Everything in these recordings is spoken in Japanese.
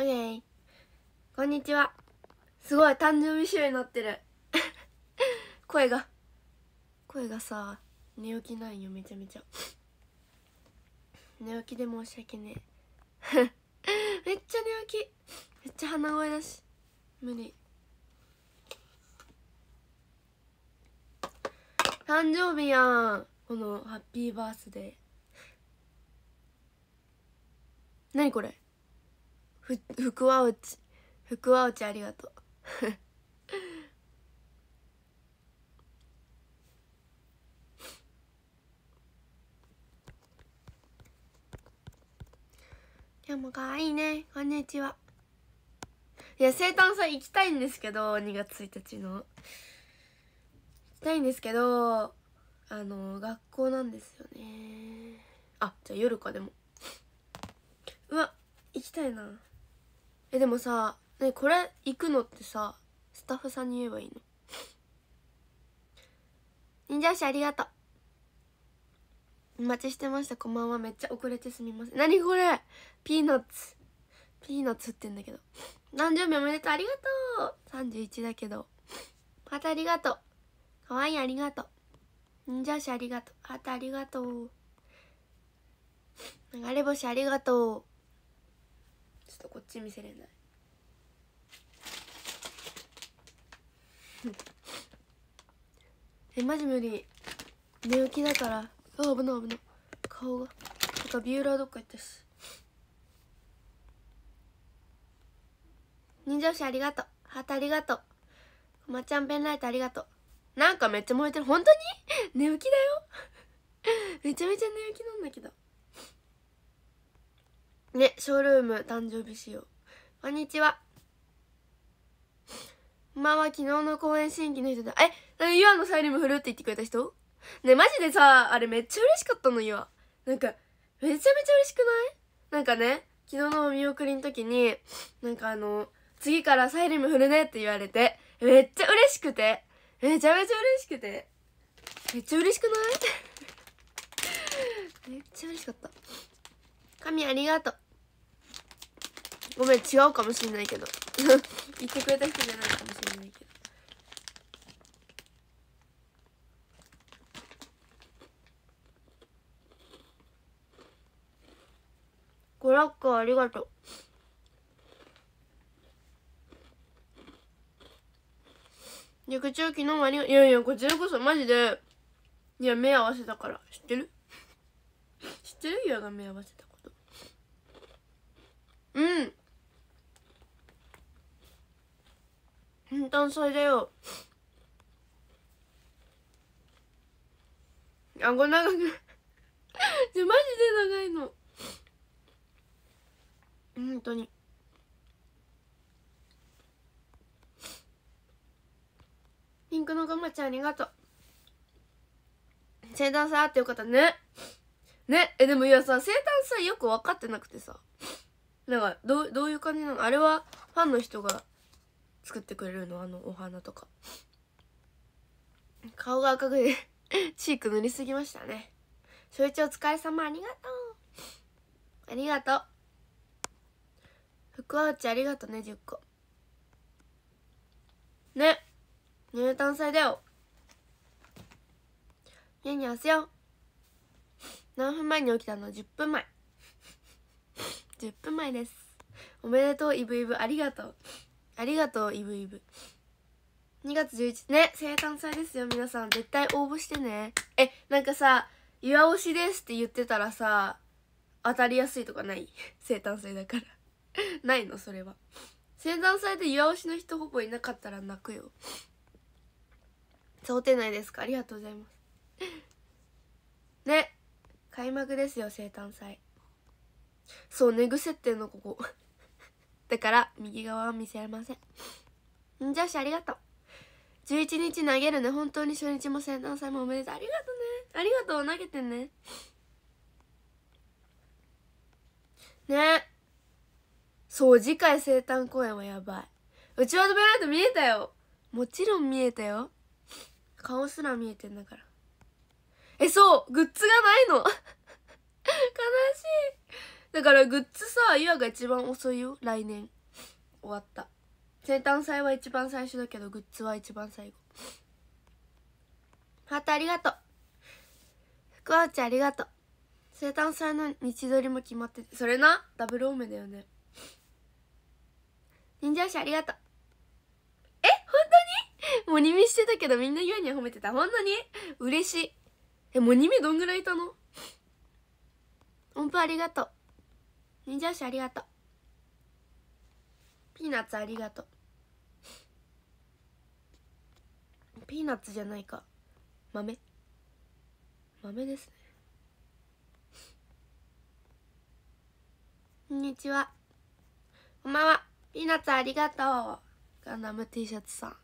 オッケこんにちはすごい誕生日仕様になってる 声が声がさ寝起きないよめちゃめちゃ寝起きで申し訳ねえ めっちゃ寝起きめっちゃ鼻声だし無理誕生日やんこのハッピーバースデー何これふ福は内福は内ありがとう今日 も可愛いねこんにちはいや生誕祭行きたいんですけど2月1日の行きたいんですけどあの学校なんですよねあじゃあ夜かでもうわ行きたいなえでもさ、ね、これ行くのってさスタッフさんに言えばいいの 忍者師ありがとうお待ちしてましたこんばんはめっちゃ遅れてすみません何これピーナッツピーナッツって言うんだけど誕生日おめでとうありがとう31だけどハたありがとうかわいいありがとう忍者師ありがとうハーありがとう流れ星ありがとうちょっとこっち見せれない えマジ無理寝起きだからあ危ない危ない顔がてかビューラーどっか行ったし人情師ありがとうハートありがとうコマちゃんペンライトありがとうなんかめっちゃ燃えてる本当に 寝起きだよ めちゃめちゃ寝起きなんだけどねショールーム誕生日しようこんにちはまあは昨日の公演新規の人だえユ岩のサイリム振るって言ってくれた人ねマジでさあれめっちゃ嬉しかったのユなんかめちゃめちゃ嬉しくないなんかね昨日のお見送りの時になんかあの次からサイリム振るねって言われてめっちゃ嬉しくてめちゃめちゃ嬉しくてめっちゃ嬉しくない めっちゃ嬉しかった神ありがとうごめん違うかもしんないけど 言ってくれた人じゃないかもしれないけどごラッカありがとう陸中昨日もありがいやいやこちらこそマジでいや目合わせたから知ってる 知ってるいやが目合わせたことうん本当にそれだよ顎長く じゃマジで長いの本当にピンクのガマちゃんありがとう生誕祭あってよかったねねえでもいやさ生誕祭よく分かってなくてさなんかどどういう感じなのあれはファンの人が作ってくれるのあのお花とか顔が赤くて チーク塗りすぎましたね初日お疲れ様ありがとうありがとう福は内ありがとうね10個ね入団祭だよ家にニャせよ何分前に起きたの10分前10分前ですおめでとうイブイブありがとうありがとうイブイブ2月11ね生誕祭ですよ皆さん絶対応募してねえなんかさ「岩押しです」って言ってたらさ当たりやすいとかない 生誕祭だから ないのそれは生誕祭で岩押しの人ほぼいなかったら泣くよ想定内ですかありがとうございます ね開幕ですよ生誕祭そう寝癖ってんのここだから右側は見せられません女子ありがとう11日投げるね本当に初日も生誕祭もおめでとうありがとうねありがとう投げてねねそう次回生誕公演はやばいうちわ止めライト見えたよもちろん見えたよ顔すら見えてんだからえそうグッズがないの 悲しいだからグッズさゆあが一番遅いよ来年終わった生誕祭は一番最初だけどグッズは一番最後ハートありがとう福和ちゃんありがとう生誕祭の日取りも決まっててそれなダブルオめメだよね情者ありがとうえ本当にモニミしてたけどみんなユアには褒めてた本当に嬉しいえモニミどんぐらいいたの音符ありがとう忍者足ありがとうピーナッツありがとうピーナッツじゃないか豆豆ですねこんにちはこんばんはピーナッツありがとうガンダム T シャツさん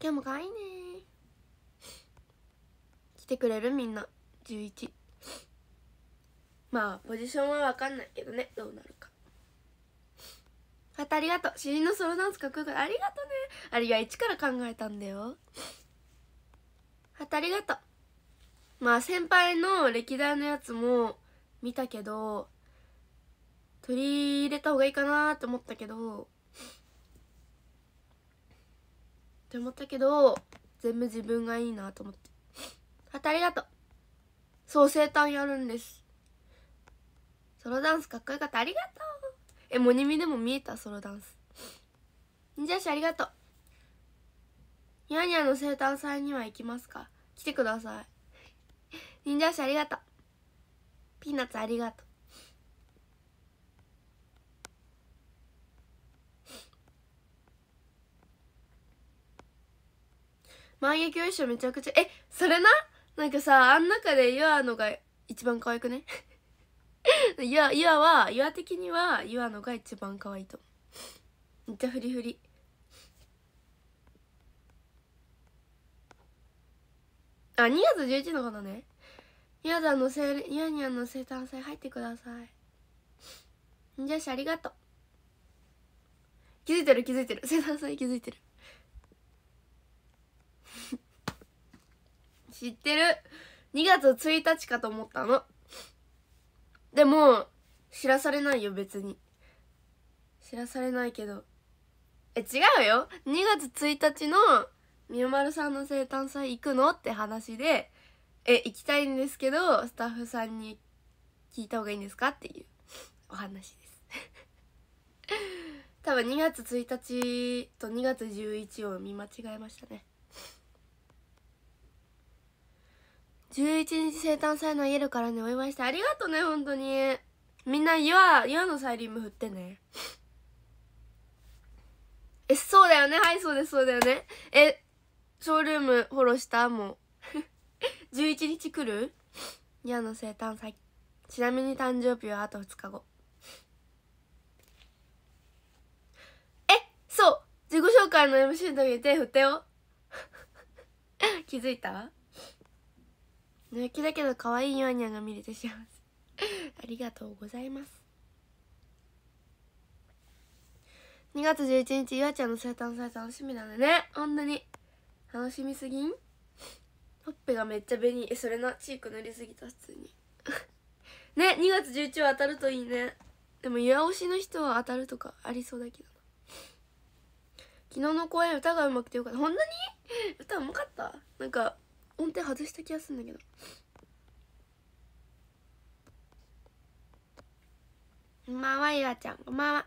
今日も可愛いね来てくれるみんな11まあポジションは分かんないけどねどうなるかまたありがとう詩人のソロダンスかっこよかありがとうねあれが一から考えたんだよまたありがとうまあ先輩の歴代のやつも見たけど取り入れた方がいいかなと思ったけどって思ったけど全部自分がいいなと思ってあとありがとうそう生誕やるんですソロダンスかっこよかったありがとうえモニミでも見えたソロダンスんじゃしありがとうニャニャの生誕祭には行きますか来てください忍者師ありがとうピーナッツありがとう万華鏡衣装めちゃくちゃえそれななんかさあん中でユアのが一番可愛くね岩わわは岩わ的には岩わのが一番可愛いとめっちゃフリフリあ2月11のことね岩わさんのせいゆにゃんの生誕祭入ってくださいじゃあしありがとう気づいてる気づいてる生誕祭気づいてる 知ってる2月1日かと思ったのでも知らされないよ別に知らされないけどえ違うよ2月1日のみゆまるさんの生誕祭行くのって話でえ行きたいんですけどスタッフさんに聞いた方がいいんですかっていうお話です多分2月1日と2月11を見間違えましたね11日生誕祭のイエルからねお祝いしてありがとうね本当にみんな岩岩のサイリウム振ってねえそうだよねはいそうですそうだよねえショールームフォローしたもう11 日来る岩の生誕祭ちなみに誕生日はあと2日後えそう自己紹介の MC の時に手振ってよ 気づいた寝きだけど可愛いニャニャが見れてしまうありがとうございます2月11日ゆあちゃんの生誕祭楽しみなんでね本当に楽しみすぎんほっぺがめっちゃ紅えそれなチーク塗りすぎた普通に ね2月11日は当たるといいねでも岩あしの人は当たるとかありそうだけど昨日の公演歌がうまくてよかったほんなに歌うまかったなんか音程外した気がするんだけどこんばんはゆちゃんこんばんは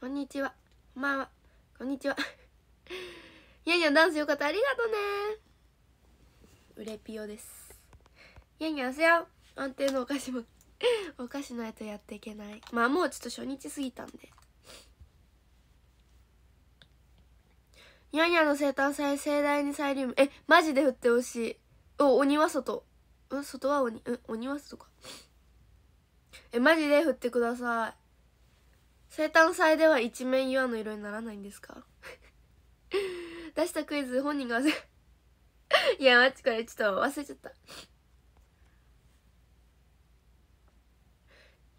こんにちはこんばんはこんにちはいやいやダンスよかったありがとうねうれぴよですいやいやせよ安定のお菓子もお菓子ないとやっていけないまあもうちょっと初日過ぎたんでニャニャの生誕祭盛大にサイリウムえマジで振ってほしいお鬼は外うん外は鬼うん鬼は外かえマジで振ってください生誕祭では一面岩の色にならないんですか 出したクイズ本人が忘れ いや待ってこれちょっと忘れちゃった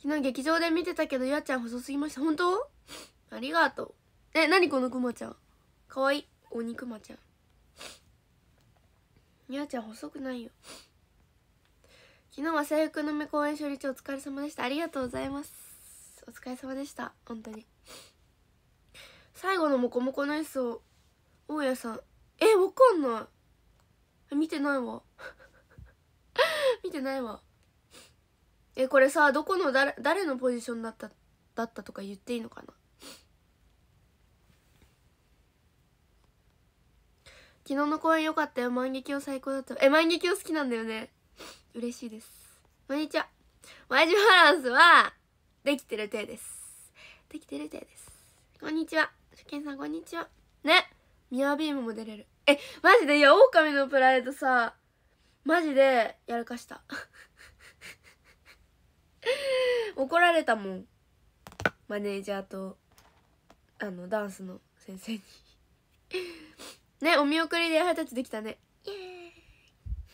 昨日劇場で見てたけどゆあちゃん細すぎました本当ありがとうえ何このくまちゃんかわいい鬼肉まちゃんにゃちゃん細くないよ昨日は制服の目公演初日お疲れ様でしたありがとうございますお疲れ様でした本当に最後のモコモコの椅子を大家さんえわかんない見てないわ 見てないわえこれさどこの誰誰のポジションだっただったとか言っていいのかな昨日の公演良かったよ万華鏡最高だったえ万華鏡好きなんだよね嬉しいですこんにちはマイジバランスはできてる体ですできてる体ですこんにちは初見さんこんにちはねミアビームも出れるえマジでいや狼のプライドさマジでやらかした 怒られたもんマネージャーとあのダンスの先生にねお見送りで二十歳できたねイエ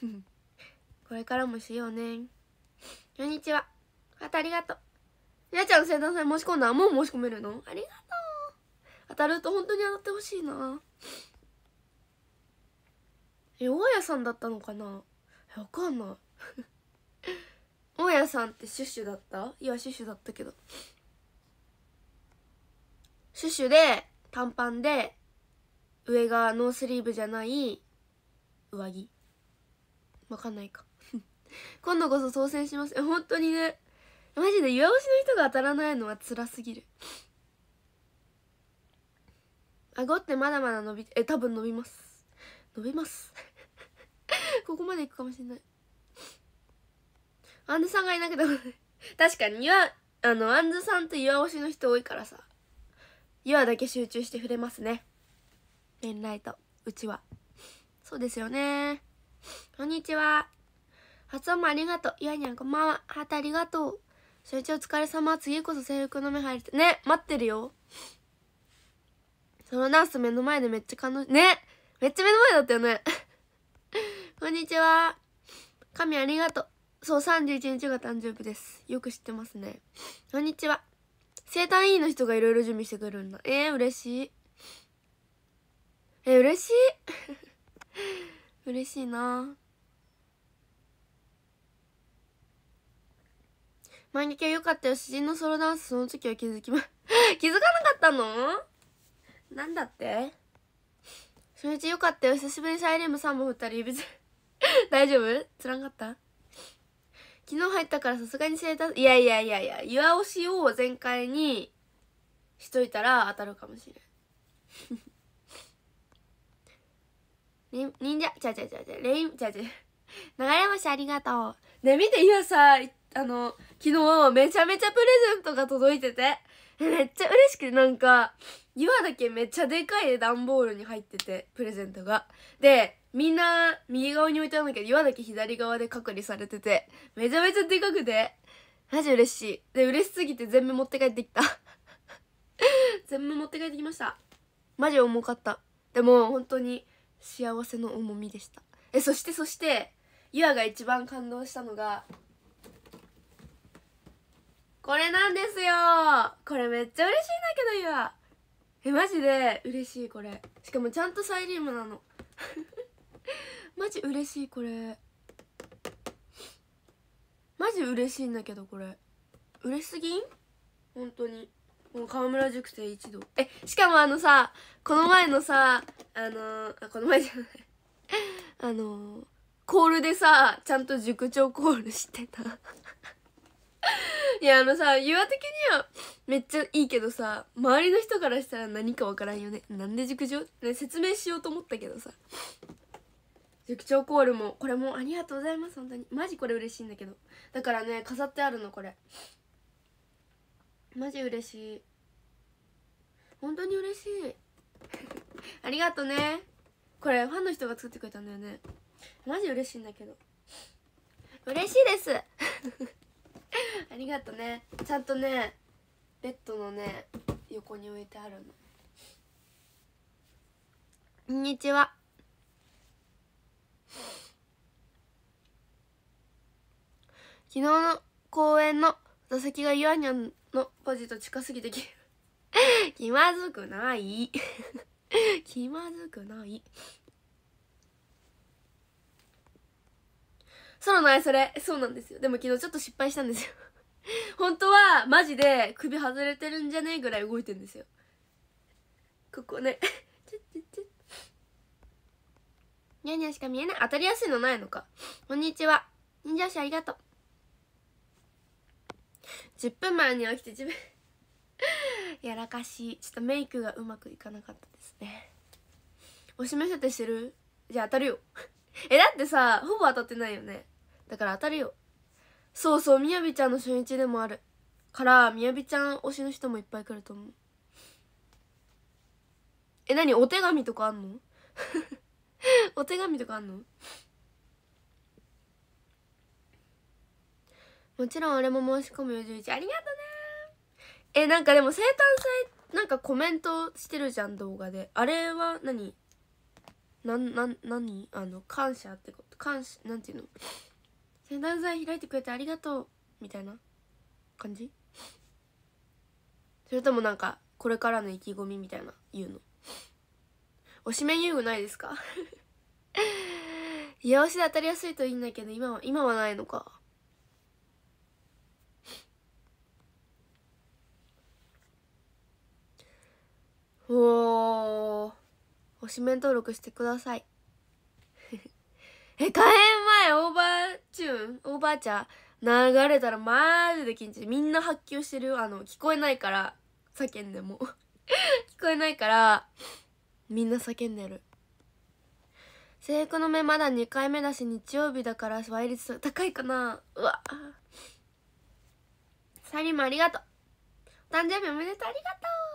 ーイ これからもしようねこんにちはまたありがとうりちゃんの生誕祭申し込んだもう申し込めるのありがとう当たると本当に当たってほしいなえ大家さんだったのかなわかんない 大家さんってシュッシュだったいやシュッシュだったけどシュッシュで短パンで上がノースリーブじゃない上着わかんないか 今度こそ当選しますえ本当にねマジで岩押しの人が当たらないのは辛すぎる顎ってまだまだ伸びえ多分伸びます伸びます ここまでいくかもしれないアンズさんがいなくても確かに岩あのアンズさんと岩押しの人多いからさ岩だけ集中して触れますねペンライトうちはそうですよねこんにちは初音もありがとういやにゃんこんばんはハートありがとう初日お疲れ様次こそ制服の目入れてね待ってるよそのダンス目の前でめっちゃ感動ねめっちゃ目の前だったよね こんにちは神ありがとうそう31日が誕生日ですよく知ってますねこんにちは生誕委員の人がいろいろ準備してくれるんだえー、嬉しいえ嬉しい 嬉しいな毎日は良かったよ詩人のソロダンスその時は気づきま 気づかなかったのなんだって初日良かったよ久しぶりにサイレムさんも2人別に 大丈夫つらんかった昨日入ったからさすがに知れたいやいやいやいや岩押しを全開にしといたら当たるかもしれん忍者ちゃちゃちゃちゃレインちゃちゃ流れ星ありがとうね見て今さあの昨日めちゃめちゃプレゼントが届いててめっちゃ嬉しくてなんか岩だけめっちゃでかい段ボールに入っててプレゼントがでみんな右側に置いてあるんだけど岩だけ左側で隔離されててめちゃめちゃでかくてマジ嬉しいで嬉しすぎて全部持って帰ってきた 全部持って帰ってきましたマジ重かったでも本当に幸せの重みでしたえそしてそしてゆあが一番感動したのがこれなんですよこれめっちゃ嬉しいんだけどゆあえマジで嬉しいこれしかもちゃんとサイリウムなの マジ嬉しいこれマジ嬉しいんだけどこれ嬉しすぎん本当にもう川村塾生一同えしかもあのさこの前のさあのあこの前じゃない あのコールでさちゃんと塾長コールしてた いやあのさ岩的にはめっちゃいいけどさ周りの人からしたら何かわからんよねなんで塾長、ね、説明しようと思ったけどさ塾長コールもこれもありがとうございます本当にマジこれ嬉しいんだけどだからね飾ってあるのこれマジ嬉しい本当に嬉しいありがとねこれファンの人が作ってくれたんだよねマジ嬉しいんだけど嬉しいです ありがとねちゃんとねベッドのね横に置いてあるのこんにちは昨日の公園の座席が岩にゃんのポジと近すぎて 気まずくない 気まずくないそうないそれそうなんですよでも昨日ちょっと失敗したんですよ 本当はマジで首外れてるんじゃねえぐらい動いてるんですよここねちょちょちょニャニャしか見えない当たりやすいのないのかこんにちは忍者師ありがとう10分前に起きて自分 やらかしちょっとメイクがうまくいかなかったですねお示せてしてるじゃあ当たるよ えだってさほぼ当たってないよねだから当たるよそうそうみやびちゃんの初日でもあるからみやびちゃん推しの人もいっぱい来ると思うえ何お手紙とかあんの お手紙とかあんのもちろん俺も申し込むよ1ありがとうねえなんかでも生誕祭なんかコメントしてるじゃん動画であれは何なんなん何あの感謝ってこと感謝なんていうの生誕祭開いてくれてありがとうみたいな感じそれともなんかこれからの意気込みみたいな言うのおしめ遊具ないですか いや押しで当たりやすいといいんだけど今は今はないのかおー推しメン登録してください え開演前オーバーチューンオーバーチャー流れたらマジで緊張みんな発狂してるよあの聞こえないから叫んでも 聞こえないからみんな叫んでる制服の目まだ2回目だし日曜日だから倍率高いかなうわサリもありがとう誕生日おめでとうありがとう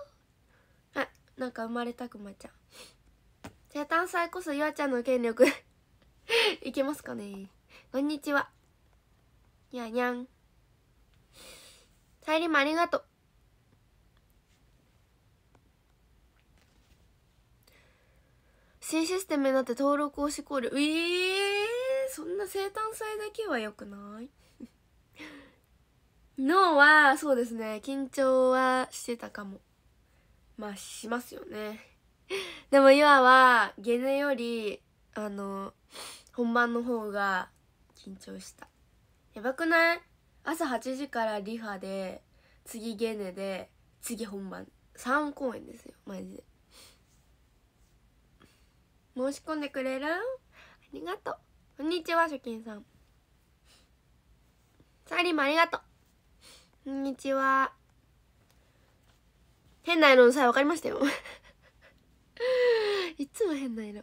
なんか生まれたくまちゃん生誕祭こそゆあちゃんの権力 いけますかねこんにちはにゃにゃんさゆりもありがとう新システムになって登録をしこるええー、そんな生誕祭だけはよくない 脳はそうですね緊張はしてたかもまあしますよねでも今はゲネよりあの本番の方が緊張したやばくない朝8時からリファで次ゲネで次本番3公演ですよマジで申し込んでくれるありがとうこんにちは初見さんサリもありがとうこんにちは変な色のさえ分かりましたよ いつも変な色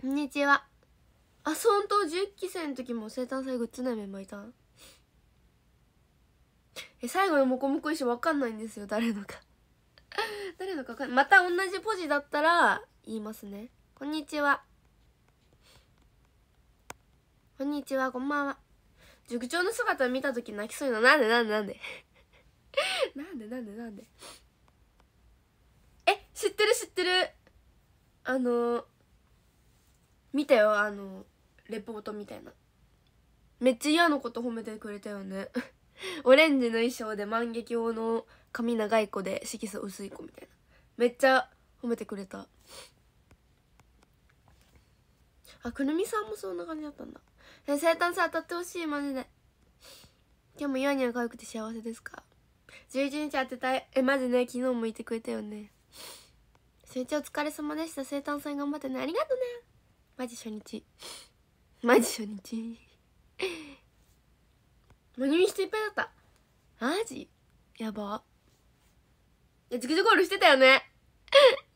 こんにちはあ本当10期生の時も生誕祭グッズないメンバーいたえ最後のモコモコ石分かんないんですよ誰のか 誰のか分かんないまた同じポジだったら言いますねこんにちはこんにちはこんばんは塾長の姿見た時泣きそうになんでなんでなんで なんでなんでなんでえ知ってる知ってるあの見たよあのレポートみたいなめっちゃ嫌のこと褒めてくれたよね オレンジの衣装で万華鏡の髪長い子で色素薄い子みたいなめっちゃ褒めてくれたあくるみさんもそんな感じだったんだ生誕さ当たってほしいマジで今日も岩には可愛くて幸せですか11日当てたいえマジね昨日もいてくれたよね成長お疲れ様でした生誕祭頑張ってねありがとねマジ初日マジ初日何うしていっぱいだったマジやばえチクチクゴールしてたよね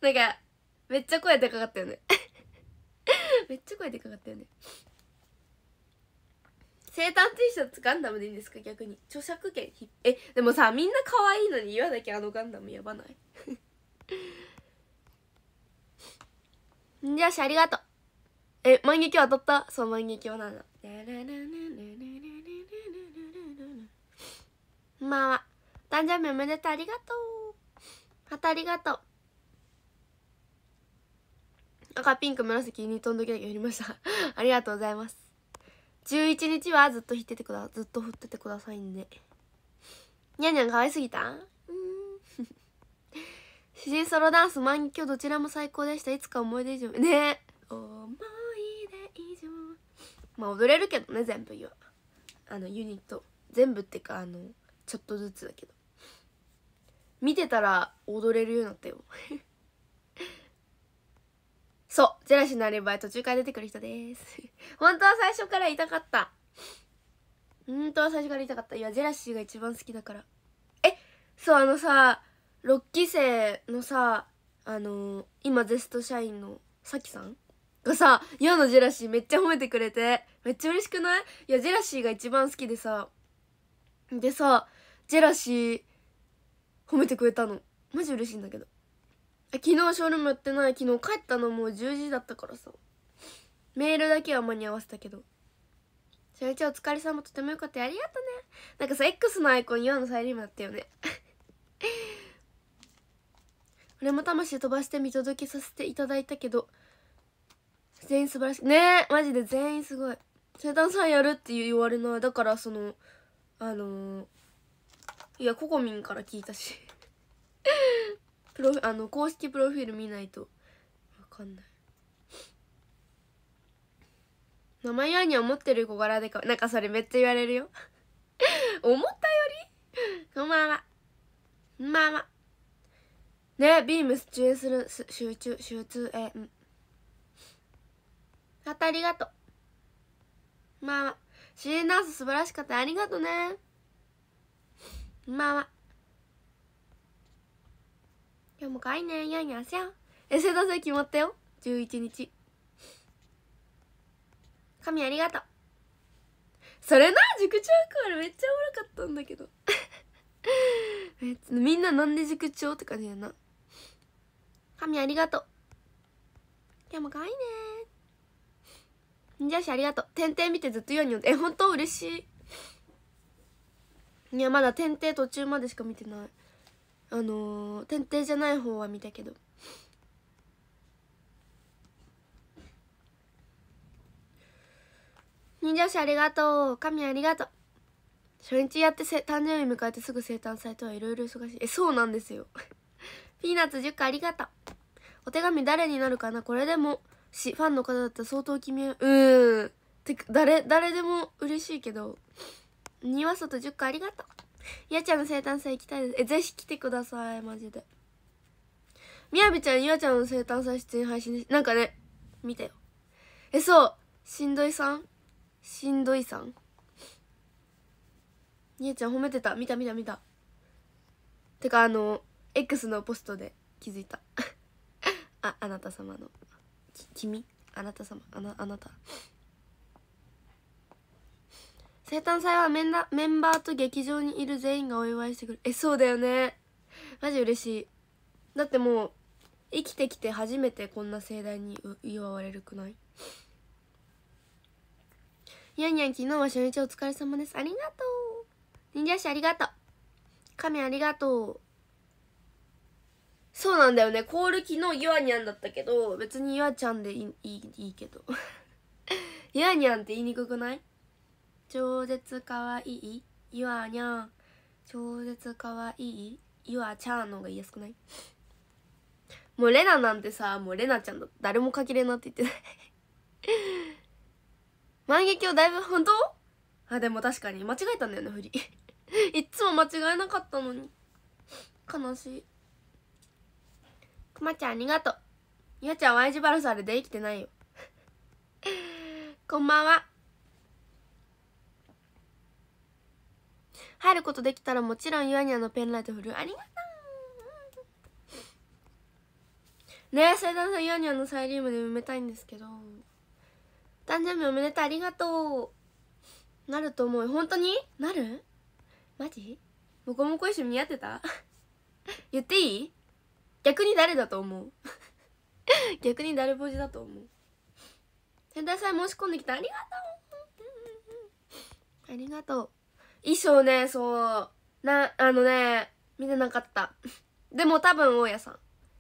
なんかめっちゃ声でかかったよね めっちゃ声でかかったよね生誕 T シャツガンダムでいいんですか逆に著作権ひえでもさみんな可愛いのに言わなきゃあのガンダムやばない じゃあしありがとうえ万華鏡当たったそう万華鏡なのまあ誕生日おめでとうありがとうまたありがとう赤ピンク紫に飛んどきだけやりました ありがとうございます11日はずっと弾いててくだずっと振っててくださいんでにゃんにゃん可愛すぎたうん シーソロダンス満喫どちらも最高でしたいつか思い出以上ね思い出以上まあ踊れるけどね全部よあのユニット全部っていうかあのちょっとずつだけど見てたら踊れるようになったよそうジェラシーのアリバイ途中から出てくる人です 本当は最初から言いたかった本当は最初から言いたかったいやジェラシーが一番好きだからえそうあのさ6期生のさあのー、今ゼスト社員のさきさんがさ「今のジェラシーめっちゃ褒めてくれてめっちゃ嬉しくないいやジェラシーが一番好きでさでさジェラシー褒めてくれたのマジ嬉しいんだけど昨日ショールームやってない昨日帰ったのもう10時だったからさメールだけは間に合わせたけどしおりちゃんお疲れ様とてもよかったありがとねなんかさ X のアイコン岩のサイリームだったよね 俺も魂飛ばして見届けさせていただいたけど全員素晴らしいねえマジで全員すごい生誕んやるって言われないだからそのあのー、いやココミンから聞いたしプロあの公式プロフィール見ないと分かんない名前やに思ってる小柄でかなんかそれめっちゃ言われるよ 思ったよりこんばんはこんばんはねビーム集中する集中集中えうんあたありがとうまあまあシーナース素晴らしかったありがとねまあまあ今日も可愛いねやんやせやえせだぜ決まったよ11日神ありがとうそれな塾長役ールめっちゃおもろかったんだけど みんななんで塾長って感じやな神ありがとう今日も可愛いねんじゃしありがとうて々見てずっと読んでえ本当嬉しいいやまだて々途中までしか見てないあのー、天帝じゃない方は見たけど人情師ありがとう神ありがとう初日やってせ誕生日迎えてすぐ生誕祭とはいろいろ忙しいえそうなんですよ ピーナッツ10個ありがとうお手紙誰になるかなこれでもしファンの方だったら相当君うーんて誰誰でも嬉しいけど庭外10個ありがとうゆちゃんの生誕祭行きたいですえぜひ来てくださいマジでみやびちゃんゆあちゃんの生誕祭出演配信でなんかね見たよえそうしんどいさんしんどいさんみやちゃん褒めてた見た見た見たてかあの X のポストで気づいた ああなた様のき君あなた様あなあなた生誕祭はメンメンバーと劇場にいる全員がお祝いしてくれるえそうだよねマジ嬉しいだってもう生きてきて初めてこんな盛大に祝われるくないにゃにゃん昨日は初日お疲れ様ですありがとう忍者師ありがとう神ありがとうそうなんだよねコール昨日ゆあにゃんだったけど別にゆあちゃんでいいいいいけどゆあにゃんって言いにくくない超絶かわいいゆあにゃん超絶かわいいゆあちゃんの方が言いやすくないもうレナなんてさもうレナちゃんだ誰もかけれなって言ってない 万劇をだいぶ本当あでも確かに間違えたんだよね振り いっつも間違えなかったのに悲しいくまちゃんありがとうゆうちゃん Y 字バルサルで生きてないよ こんばんは入ることできたらもちろんユアニャのペンライト振るありがとうねえ生誕祭ユアニャのサイリウムで埋めたいんですけど誕生日おめでとうありがとうなると思う本当になるマジモコモコ石似合ってた 言っていい逆に誰だと思う 逆に誰ぼじだと思う天体さん申し込んできたありがとう ありがとう衣装ね、そう、な、あのね、見てなかった。でも多分大家さん。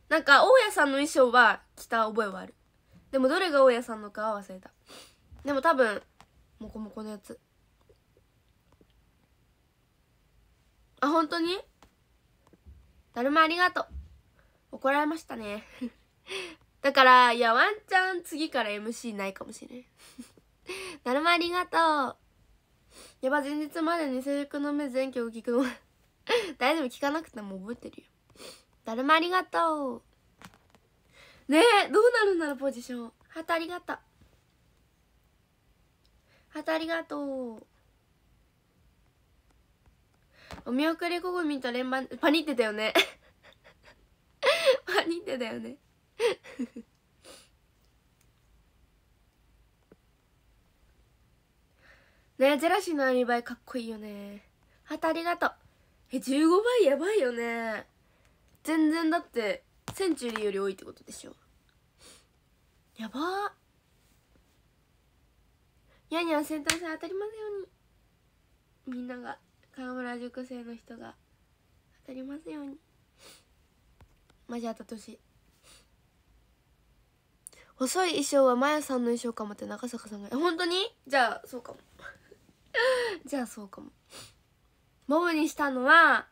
なんか、大家さんの衣装は着た覚えはある。でもどれが大家さんのかは忘れた。でも多分、モコモコのやつ。あ、本当にだるまありがとう。怒られましたね。だから、いや、ワンチャン次から MC ないかもしれないだるまありがとう。やば前日までに制服の目全曲聞くの 大丈夫聞かなくても覚えてるよだるまありがとうねえどうなるんだろうポジションはたありがとうはたありがとうお見送りこごみと連番パニってたよね パニってたよねねジェラシーのアリバイかっこいいよねハートありがとうえ15倍やばいよね全然だってセンチュリーより多いってことでしょやばーやゃにゃんセンター戦当たりますようにみんなが河村塾生の人が当たりますようにマジ当たってほしい細い衣装はまやさんの衣装かもって中坂さんが本当にじゃあそうかも じゃあそうかもモブにしたのは、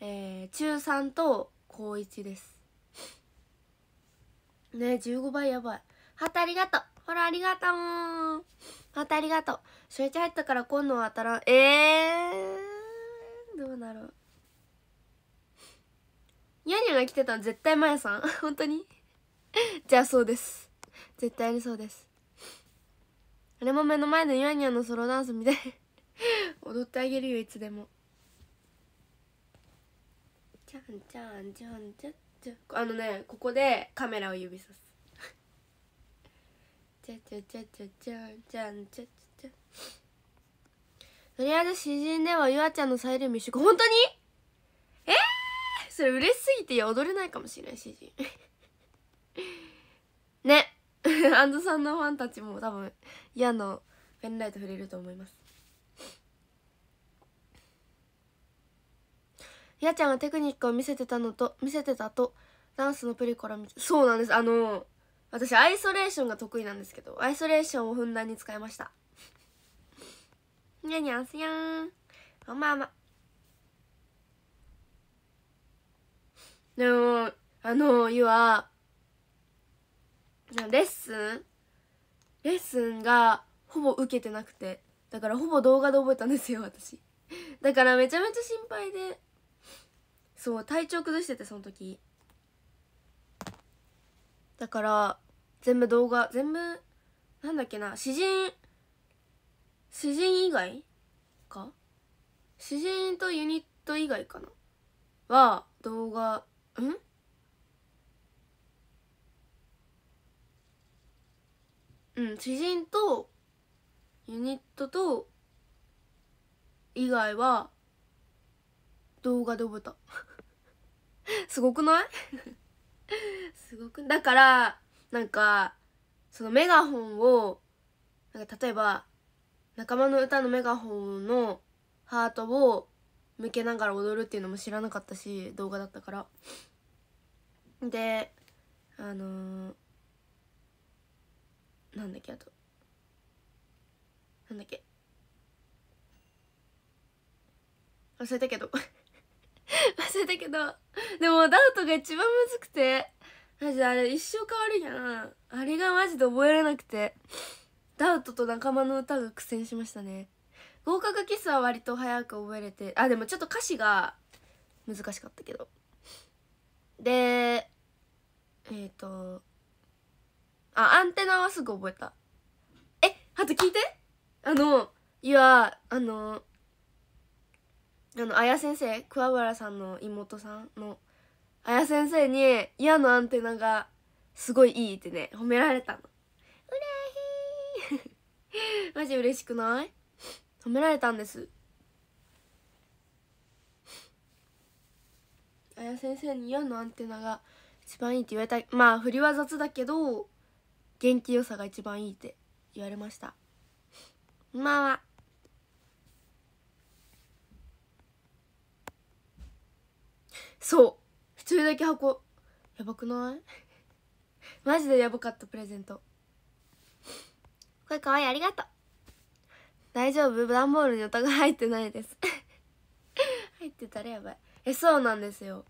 えー、中3と高1ですね15倍やばいハーありがとうほらありがとうハーありがとう初日入ったから今度は当たらんえー、どうなろうニャニャが来てたの絶対マヤさん 本当に じゃあそうです絶対にそうですあれも目の前でニャンニャンのソロダンス見て 踊ってあげるよいつでもチャンチャンチャンチャんちゃあのねここでカメラを指さす ちゃちゃちゃちゃチャちゃんちチャゃちゃとりあえず詩人ではゆあちゃんのサイレンミッシュ本当にえー、それ嬉しすぎて踊れないかもしれない詩人 ねアンドさんのファンたちも多分矢のペンライト触れると思いますやちゃんはテクニックを見せてたのと見せてたとダンスのプリコラ見てそうなんですあの私アイソレーションが得意なんですけどアイソレーションをふんだんに使いましたにゃにゃんすやんおまあまでもあのゆはレッスンレッスンがほぼ受けてなくてだからほぼ動画で覚えたんですよ私だからめちゃめちゃ心配でそう体調崩しててその時だから全部動画全部なんだっけな詩人詩人以外か詩人とユニット以外かなは動画んうん知人とユニットと以外は動画で覚えた すごくない すごくだからなんかそのメガホンをなんか例えば仲間の歌のメガホンのハートを向けながら踊るっていうのも知らなかったし動画だったからであのー、なんだっけあとなんだっけ忘れたけど 忘れたけどでもダウトが一番むずくてマジあれ一生変わるやんあれがマジで覚えれなくてダウトと仲間の歌が苦戦しましたね合格キスは割と早く覚えれてあでもちょっと歌詞が難しかったけどでえっ、ー、とあアンテナはすぐ覚えたえあと聞いてあのいやあのあの綾先生桑原さんの妹さんの綾先生に「いやのアンテナがすごいいい」ってね褒められたのうれしいマジ嬉しくない褒められたんです綾先生に「いやのアンテナが一番いい」って言われたまあ振りは雑だけど元気良さが一番いいって言われましたまあまあそう普通だけ箱やばくない マジでやばかったプレゼントこれかわいいありがとう大丈夫ダンボールにお互い入ってないです 入ってたらやばいえそうなんですよ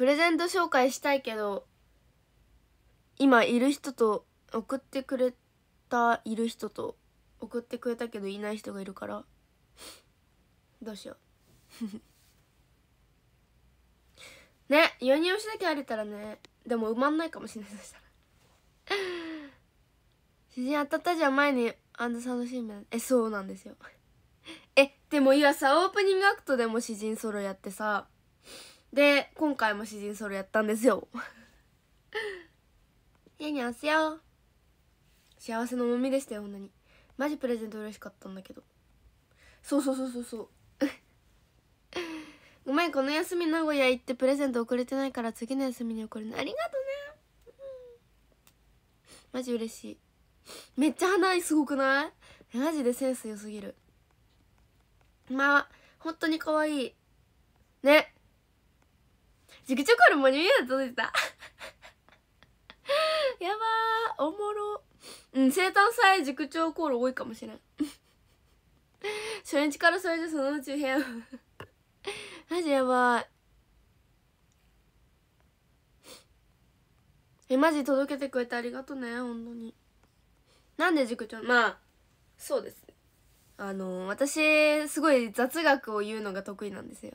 プレゼント紹介したいけど今いる人と送ってくれたいる人と送ってくれたけどいない人がいるからどうしよう ね4人押しだけあれたらねでも埋まんないかもしれないそしたら詩人 当たったじゃん前にアンドサードシーメンえそうなんですよ えでもいやさオープニングアクトでも詩人ソロやってさで今回も詩人ソロやったんですよ やにゃんすよ幸せの重みでしたよほんなにマジプレゼント嬉しかったんだけどそうそうそうそうそう ごめんこの休み名古屋行ってプレゼント遅れてないから次の休みに送るのありがとうね、マジ嬉しいめっちゃ花すごくないマジでセンス良すぎるまあ本当に可愛いねジグチョコールもニューイーで届いてた やばーおもろうん生誕祭塾長コール多いかもしれん 初日からそれでそのうち部屋 マジやばいえマジ届けてくれてありがとね本当になんで塾長まあそうですあの私すごい雑学を言うのが得意なんですよ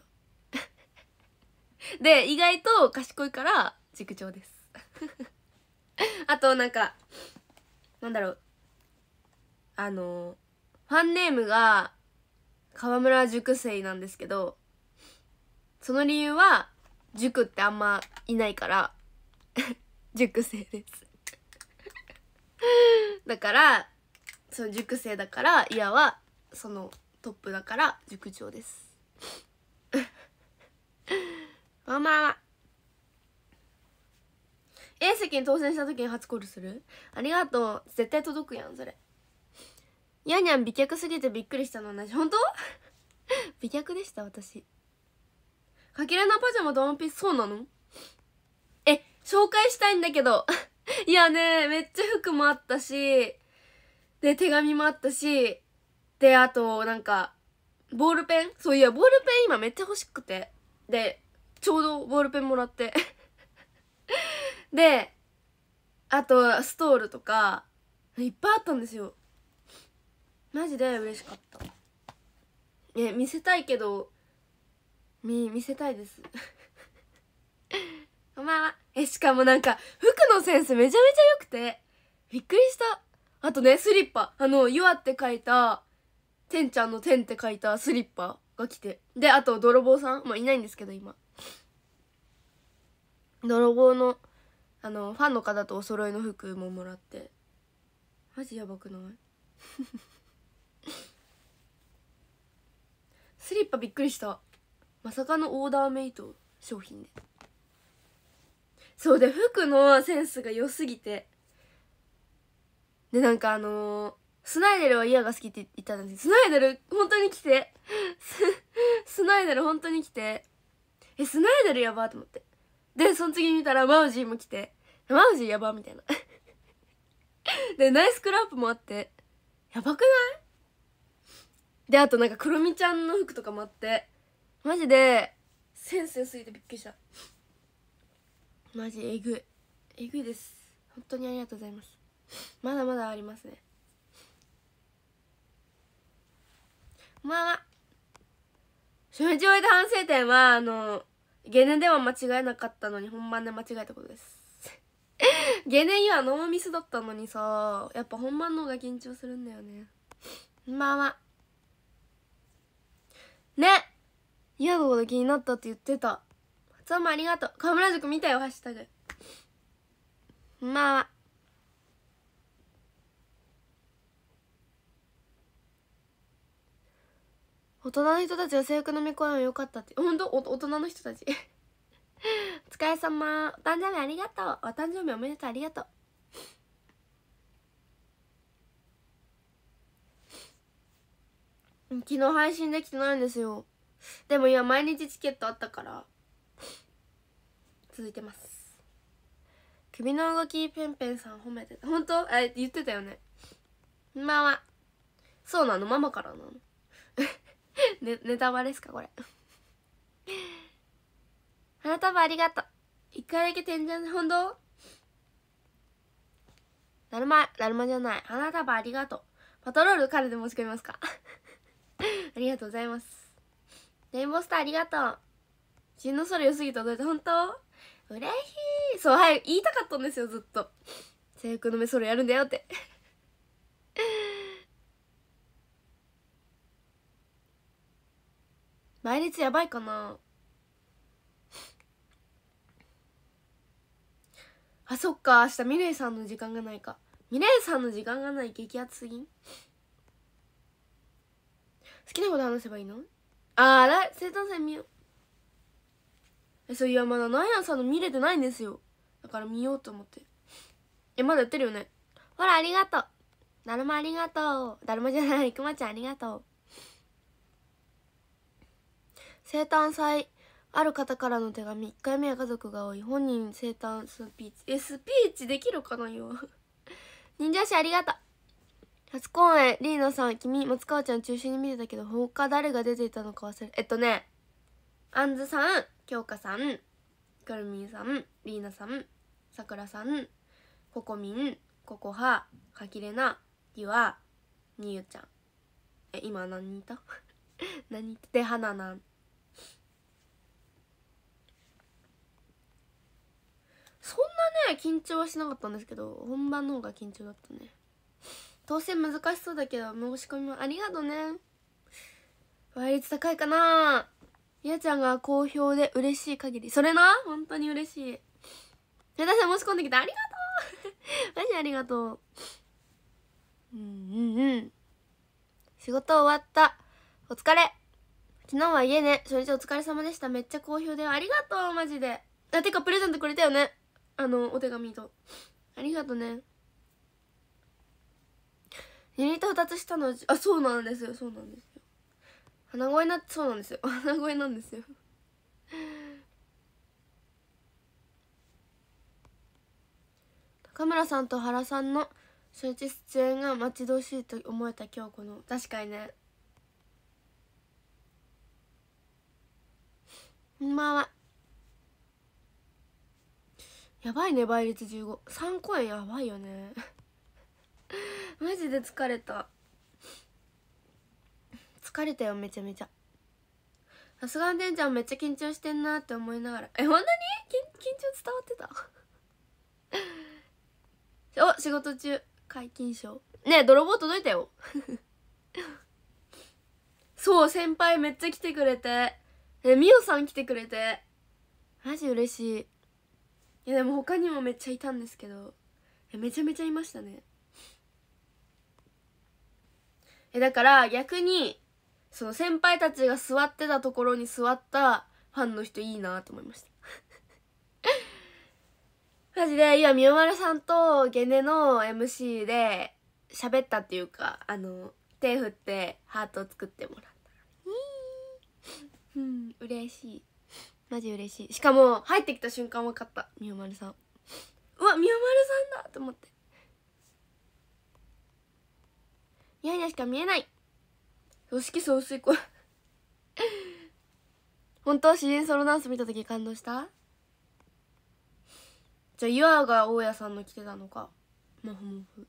で、意外と賢いから、塾長です。あと、なんか、なんだろう。あの、ファンネームが、河村塾生なんですけど、その理由は、塾ってあんまいないから、塾生ですだから、その塾生だから、いやは、そのトップだから塾長です。こんばんは A 席に当選した時に初コールするありがとう絶対届くやんそれやにゃん美脚すぎてびっくりしたの同じ本当 美脚でした私かけらなパジャマとワンピースそうなのえ紹介したいんだけど いやねめっちゃ服もあったしで手紙もあったしであとなんかボールペンそういやボールペン今めっちゃ欲しくてでちょうどボールペンもらって であとストールとかいっぱいあったんですよマジで嬉しかったえ見せたいけど見見せたいですこんばんはえしかもなんか服のセンスめちゃめちゃ良くてびっくりしたあとねスリッパあの「ユって書いた「てんちゃんのてん」って書いたスリッパが来てであと泥棒さんまあいないんですけど今泥棒のあのファンの方とお揃いの服ももらってマジやばくない スリッパびっくりしたまさかのオーダーメイト商品でそうで服のセンスが良すぎてでなんかあのー、スナイデルはイヤが好きって言ったんですけどスナイデル本当に来てスナイデル本当に来てえスナイデルやばと思ってでその次見たらマウジーも来てマウジーやばみたいな でナイスクラップもあってやばくないであとなんかクロミちゃんの服とかもあってマジでセンス良すぎてびっくりしたマジえぐいえぐいです本当にありがとうございますまだまだありますねこんばんは初日終えた反省点はあのゲネでは間違えなかったのに本番で間違えたことですゲ ネにはノーミスだったのにさやっぱ本番の方が緊張するんだよねまあまあね嫌なこと気になったって言ってたどうもありがとう河村塾見たよハッシュタグまあまあ大人の人たちが制服飲み込みは良かったって本当大人の人たち お疲れ様お誕生日ありがとうお誕生日おめでとうありがとう昨日配信できてないんですよでも今毎日チケットあったから続いてます首の動きペンペンさん褒めてた本当え言ってたよねこんばんはそうなのママからなの ね、ネタバレですかこれ花束ありがとう一回だけ天井本当だるまだるまじゃない花束ありがとうパトロール彼で申し込みますか ありがとうございますレインボースターありがとう死のソロ良すぎて驚いて本当嬉しいそうはい言いたかったんですよずっと制服の目それやるんだよって倍率やばいかなあそっか明日ミレイさんの時間がないかミレイさんの時間がない激アツすぎん好きなこと話せばいいのああら生誕祭見ようえそういやまだナアンさんの見れてないんですよだから見ようと思ってえまだやってるよねほらありがとうだるまありがとうだるまじゃないくまちゃんありがとう生誕祭ある方からの手紙1回目は家族が多い本人生誕スピーチえスピーチできるかなよ 忍者師ありがとう初公演リーナさん君松川ちゃん中心に見てたけど他誰が出ていたのか忘れえっとねあんずさん京香さんくるみんさんリーナさんさくらさんここみんここはかきれなゆわにゆちゃんえ今何人いた 何人ではななんそんなね緊張はしなかったんですけど本番の方が緊張だったね当選難しそうだけど申し込みもありがとね倍率高いかなやちゃんが好評で嬉しい限りそれな本当に嬉しい皆さん申し込んできてありがとう マジありがとううんうんうん仕事終わったお疲れ昨日は家ね初日お疲れ様でしためっちゃ好評でありがとうマジでてかプレゼントくれたよねあのお手紙とありがとねユニット2つしたのあそうなんですよそうなんですよ鼻声なそうなんですよ 鼻声なんですよ高村さんと原さんの初日出演が待ち遠しいと思えた今日この確かにねこんばんはやばいね倍率153公演やばいよね マジで疲れた疲れたよめちゃめちゃさすがのてんちゃんめっちゃ緊張してんなって思いながらえんなに緊緊張伝わってた お仕事中解禁賞ねえ泥棒届いたよ そう先輩めっちゃ来てくれてえみおさん来てくれてマジ嬉しいいやでも他にもめっちゃいたんですけどめちゃめちゃいましたねえだから逆にその先輩たちが座ってたところに座ったファンの人いいなと思いました マジで今みおまるさんとゲネの MC で喋ったっていうかあの手振ってハートを作ってもらったうん嬉しいマジ嬉しいしかも入ってきた瞬間分かったみよまるさんうわみよまるさんだと思ってニヤニヤしか見えないそう色薄い子本当自然ソロダンス見た時感動したじゃあ岩が大家さんの来てたのかモフモフ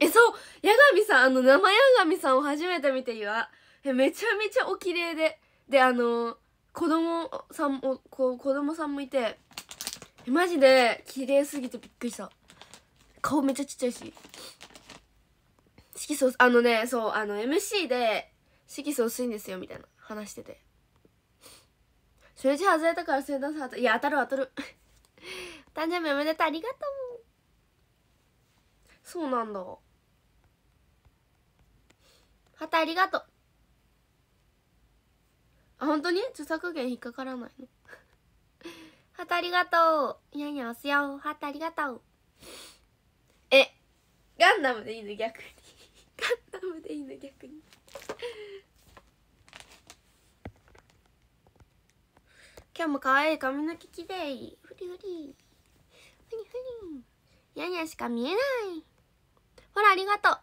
えそう八神さんあの生八神さんを初めて見て岩えめちゃめちゃお綺麗でであのー子供さんもこう子供さんもいてマジで綺麗すぎてびっくりした顔めっちゃちっちゃいし色素あのねそうあの MC で色素薄いんですよみたいな話してて初日外れたから生誕祭当たいや当たる当たる 誕生日おめでとうありがとうそうなんだはたありがとうあ本当に著作権引っかからないのハタありがとういやいやおすよハタありがとうえガンダムでいいの逆に ガンダムでいいの逆に今日も可愛い髪の毛きれいふりふりふりふりやにゃしか見えないほらありがとう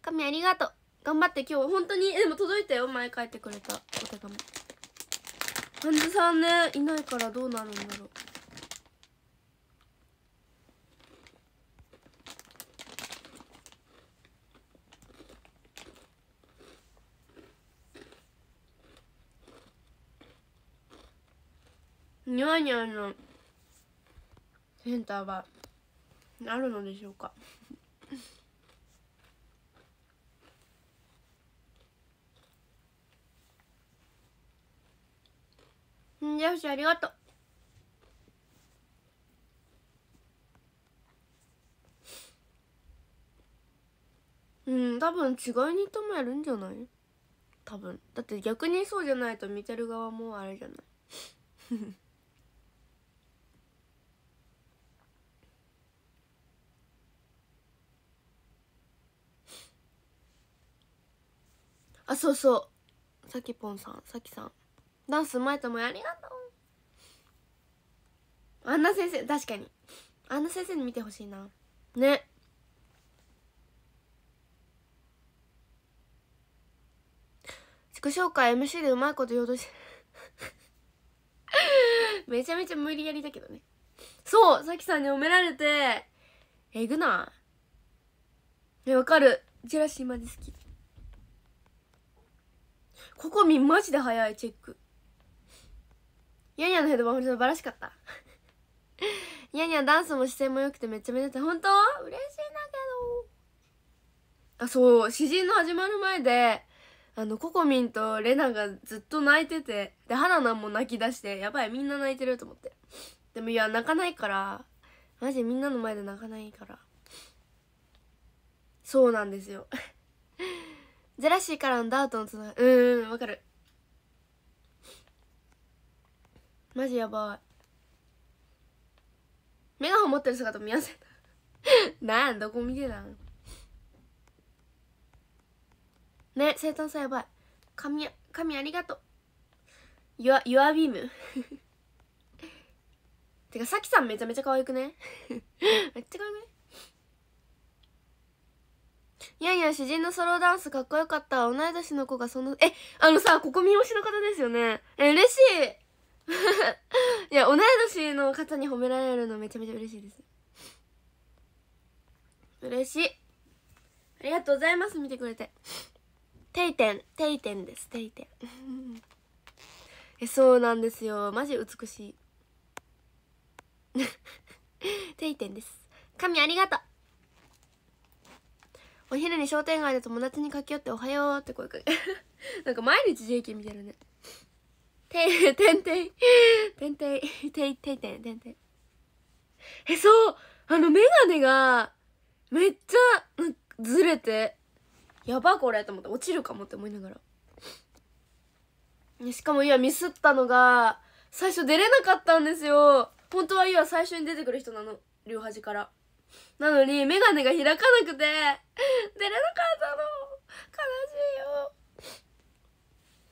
髪ありがとう頑張って今日本当にでも届いたよ前帰ってくれたお手紙患者さんねいないからどうなるんだろうにわにわのセンターはあるのでしょうかんよしありがとううん多分違いに人もやるんじゃない多分だって逆にそうじゃないと見てる側もあれじゃない あそうそうさきぽんさんさきさんダンスうまいともありがとうあんな先生確かにあんな先生に見てほしいなね自己紹介 MC でうまいこと言おうとして めちゃめちゃ無理やりだけどねそうさきさんに褒められてえぐないえわかるジェラシーまで好きココミンマジで早いチェックニャニャのヘッドバン素晴らしかったヤ ニャダンスも姿勢も良くてめっちゃめちゃた本当嬉しいんだけどあそう詩人の始まる前であのココミンとレナがずっと泣いててでハナナも泣き出してやばいみんな泣いてると思ってでもいや泣かないからマジみんなの前で泣かないからそうなんですよゼ ラシーからのダートのつながりうーんわかるマジやばいメガホン持ってる姿見やせんなんどこ見てたんね生誕祭やばい神神ありがとうユアユアビーム てかさきさんめちゃめちゃ可愛くね めっちゃ可愛くねいやいや詩人のソロダンスかっこよかった同い年の子がそのえあのさここ三しの方ですよねえ嬉しいいや同い年の方に褒められるのめちゃめちゃ嬉しいです嬉しいありがとうございます見てくれてていてんていてんですていてんえそうなんですよマジ美しいていてんです神ありがとうお昼に商店街で友達に駆け寄って「おはよう」って声かけ なんか毎日 JK 見てるねてんてんてんてんてんてんてんてんてんてんえそうあの眼鏡がめっちゃずれてやばこれと思って落ちるかもって思いながらしかもいやミスったのが最初出れなかったんですよ本当はいや最初に出てくる人なの両端からなのに眼鏡が開かなくて出れなかったの悲しいよ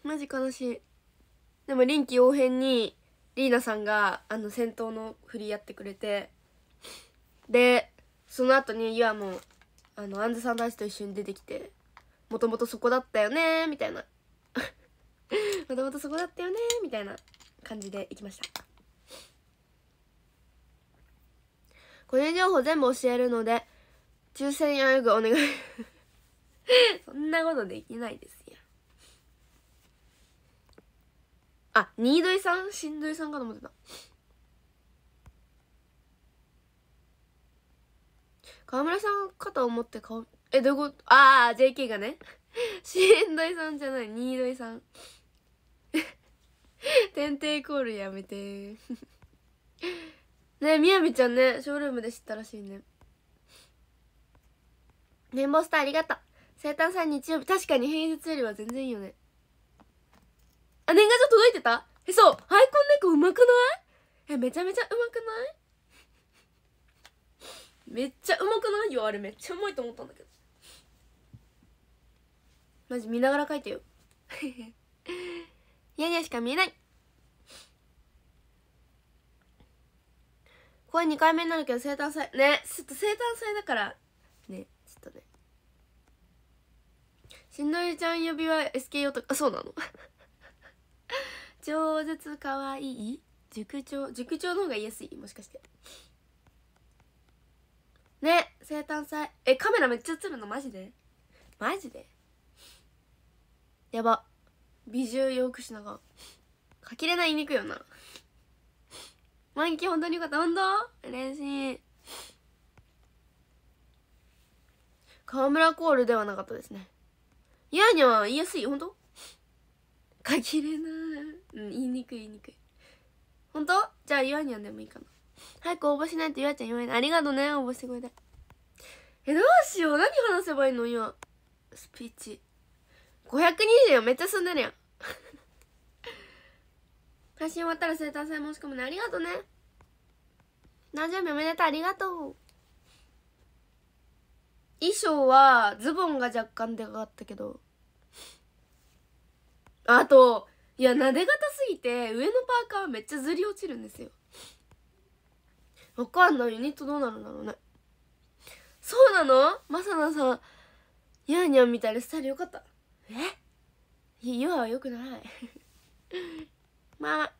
マジ悲しいでも臨機応変にリーナさんがあの戦闘の振りやってくれてでその後にユアもあのアンズさんたちと一緒に出てきて「もともとそこだったよね」みたいな「もともとそこだったよね」みたいな感じでいきました個人情報全部教えるので抽選やよくお願い そんなことできないですあ新土井さん新ど井さんかと思ってた川村さんかと思って顔えどこああ JK がね 新ど井さんじゃない新土井さん 天帝コールやめて ねみやみちゃんねショールームで知ったらしいね綿ースターありがとう生誕祭日曜日確かに平日よりは全然いいよねあ、年賀状届いてたえ、そう、アイコン猫うまくないえ、めちゃめちゃうまくないめっちゃうまくないよあれめっちゃうまいと思ったんだけどマジ見ながら書いてよニャニャしか見えないこれ2回目になるけど生誕祭ねちょっと生誕祭だからねちょっとねしんどいちゃんびは SKO とかあそうなの 超絶かわいい塾長塾長の方が言いやすいもしかしてね生誕祭えカメラめっちゃ映るのマジでマジでやば美獣よくしなが書きれない肉よな満期本当によかった本当嬉しい河村コールではなかったですねいやには言いやすい本当限れない、うん、言いにくい言いにくい本当じゃあ岩にゃんでもいいかな早く応募しないとゆあちゃん言わないありがとうね応募してくれてえどうしよう何話せばいいの今スピーチ5 2よめっちゃ進んでるやん 配信終わったら生誕祭申し込むねありがとうね何十秒めでとうありがとう衣装はズボンが若干でかかったけどあといやなでたすぎて上のパーカーめっちゃずり落ちるんですよわかんないユニットどうなるんだろうねそうなのまさなさんニャーニャーみたいなスタイルよかったえ今はよくない まあ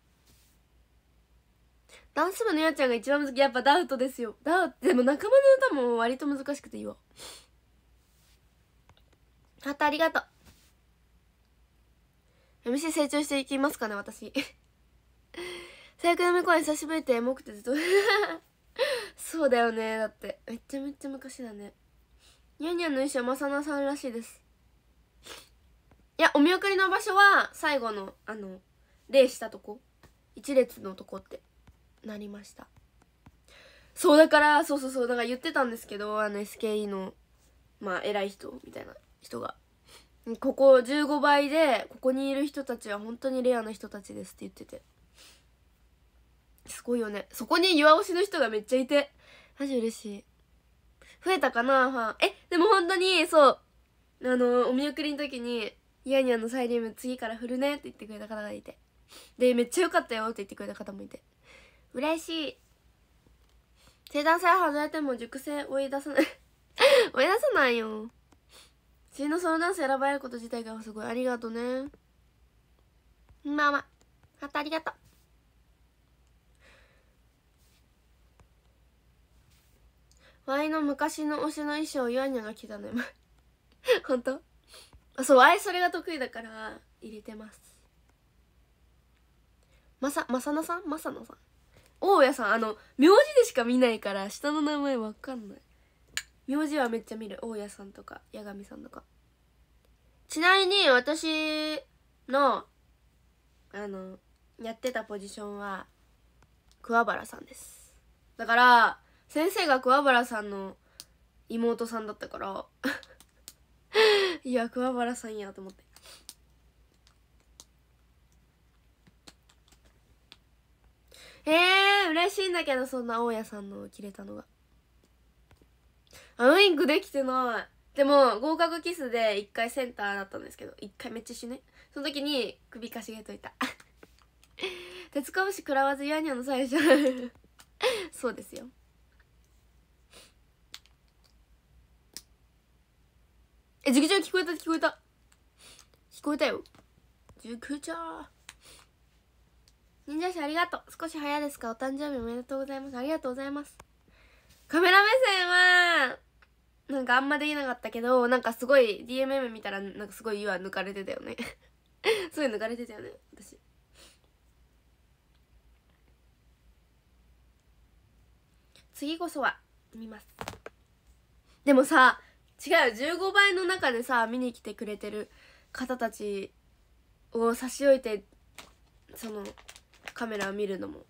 ダンス部のやちゃんが一番難しいやっぱダウトですよダウトでも仲間の歌も割と難しくていいわハーありがとう MC 成長していきますかね私 最悪の公演久しぶりってエモくてずっと そうだよねだってめっちゃめっちゃ昔だねニャニャンの衣装まさなさんらしいですいやお見送りの場所は最後のあの礼したとこ一列のとこってなりましたそうだからそうそうそうだから言ってたんですけどあの SKE のまあ偉い人みたいな人がここ15倍でここにいる人たちは本当にレアな人たちですって言っててすごいよねそこに岩押しの人がめっちゃいてマジ嬉しい増えたかなファンえでも本当にそうあのお見送りの時に「イヤニャのサイリウム次から振るね」って言ってくれた方がいてでめっちゃ良かったよって言ってくれた方もいて嬉しい生誕祭外れても熟成追い出さない 追い出さないよ次のソロダンス選ばれること自体がすごいありがとうねママハまたありがとうワイの昔の推しの衣装ユアニャが着たのよ 本当あそうワイそれが得意だから入れてますまさまさなさんまさなさん大家さんあの名字でしか見ないから下の名前わかんない名字はめっちゃ見る大家さんとか八神さんとかちなみに私のあのやってたポジションは桑原さんですだから先生が桑原さんの妹さんだったから いや桑原さんやと思ってえー、嬉しいんだけどそんな大家さんの切れたのがあのインクできてないでも合格キスで1回センターだったんですけど1回めっちゃ死ねその時に首かしげといた 鉄拳食らわずアニャの最初 そうですよえジグちゃん聞こえた聞こえた聞こえたよジグちゃー忍者師ありがとう少し早ですかお誕生日おめでとうございますありがとうございますカメラ目線はなんかあんまできなかったけどなんかすごい DMM 見たらなんかすごい岩抜かれてたよね すごい抜かれてたよね私次こそは見ますでもさ違う15倍の中でさ見に来てくれてる方たちを差し置いてそのカメラを見るのも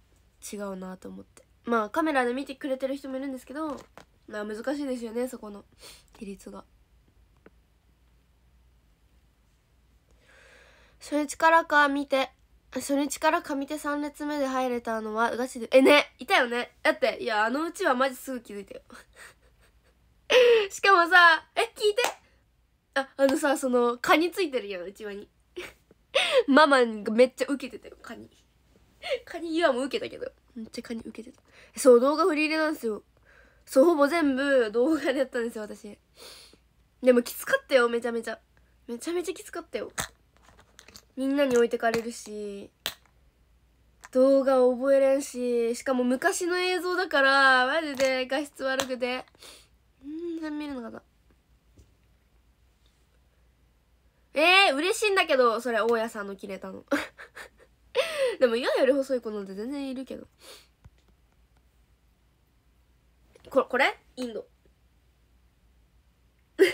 違うなと思ってまあカメラで見てくれてる人もいるんですけどまあ難しいですよねそこの比率が初日からか見て初日から上手3列目で入れたのはガチでえねいたよねだっていやあのうちはマジすぐ気づいたよ しかもさえ聞いてああのさその蚊についてるやんうちわに ママがめっちゃウケてたよ蚊に蚊に岩もウケたけどめっちゃ蚊にウケてたそう動画振り入れなんですよそうほぼ全部動画でやったんですよ私でもきつかったよめちゃめちゃめちゃめちゃきつかったよみんなに置いてかれるし動画を覚えれんししかも昔の映像だからマジで画質悪くて全然見るのかなえー、嬉しいんだけどそれ大家さんの切れたの でも今より細い子なんて全然いるけどここれインド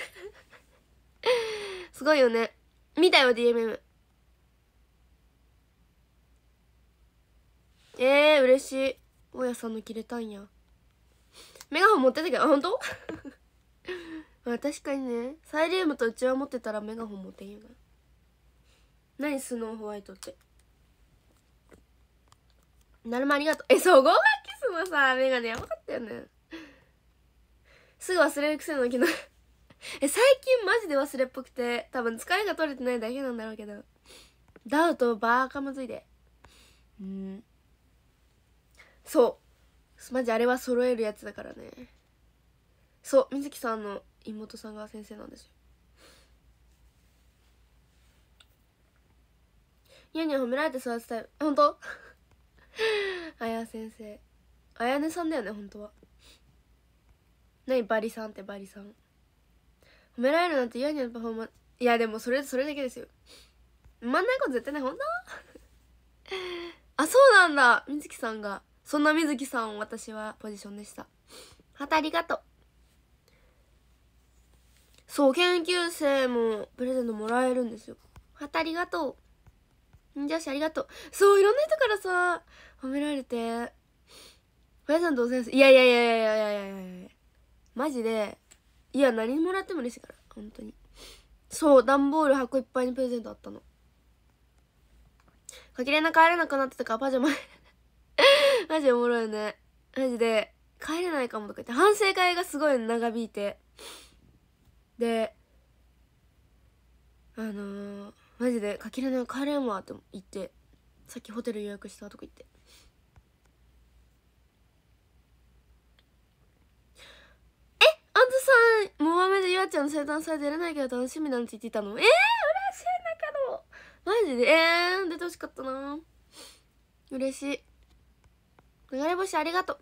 すごいよね見たよ DMM えー、嬉しい大家さんの切れたんやメガホン持ってたけどあ本当 まあ確かにねサイリウムとうちわ持ってたらメガホン持ってんよな何スノーホワイトってなるまありがとうえそう合キスもさメガネやばかったよねすぐ忘れるくせの昨日 え最近マジで忘れっぽくて多分疲れが取れてないだけなんだろうけどダウとバーカムズいでうんそうマジあれは揃えるやつだからねそう水木さんの妹さんが先生なんですよニャニャ褒められて育てたい本当 あや先生あやねさんだよね本当は何バリさんってバリさん褒められるなんて嫌になるパフォーマンスいやでもそれそれだけですよ真まんないこと絶対ない本当 あそうなんだみずきさんがそんなみずきさんを私はポジションでしたたありがとうそう研究生もプレゼントもらえるんですよたありがとう忍者師ありがとうそういろんな人からさ褒められてプレゼントをせンす。いやいやいやいやいやいやいやいやマジでいや何もらっても嬉しいから本当にそう段ボール箱いっぱいにプレゼントあったのかきれな帰れなくなってたからパジャマ マジおもろいよねマジで帰れないかもとか言って反省会がすごい長引いてであのー、マジでかきれな帰れんわって言ってさっきホテル予約したとか言ってさんモアメでゆあちゃんの生誕祭出れないけど楽しみなんて言ってたのえー、嬉しい中野マジでえー、出てほしかったな嬉しい流れ星ありがとう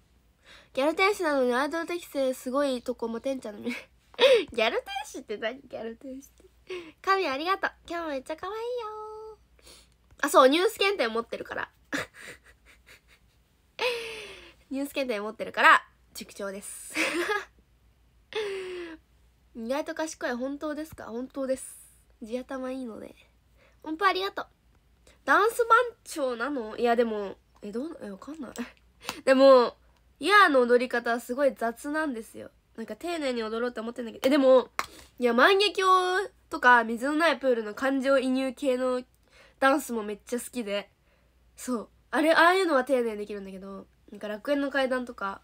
ギャル天使なのにアイドル適性すごいとこもてんちゃんのみ。ギャル天使って何ギャル天使って神ありがとう今日もめっちゃ可愛いよあそうニュース検定持ってるから ニュース検定持ってるから塾長です 意外と賢い本当ですか本当です地頭いいので音符ありがとうダンス番長なのいやでもえどうえわかんない でもイアーの踊り方はすごい雑なんですよなんか丁寧に踊ろうって思ってんだけどえでもいや万華鏡とか水のないプールの感情移入系のダンスもめっちゃ好きでそうあれああいうのは丁寧にできるんだけどなんか楽園の階段とか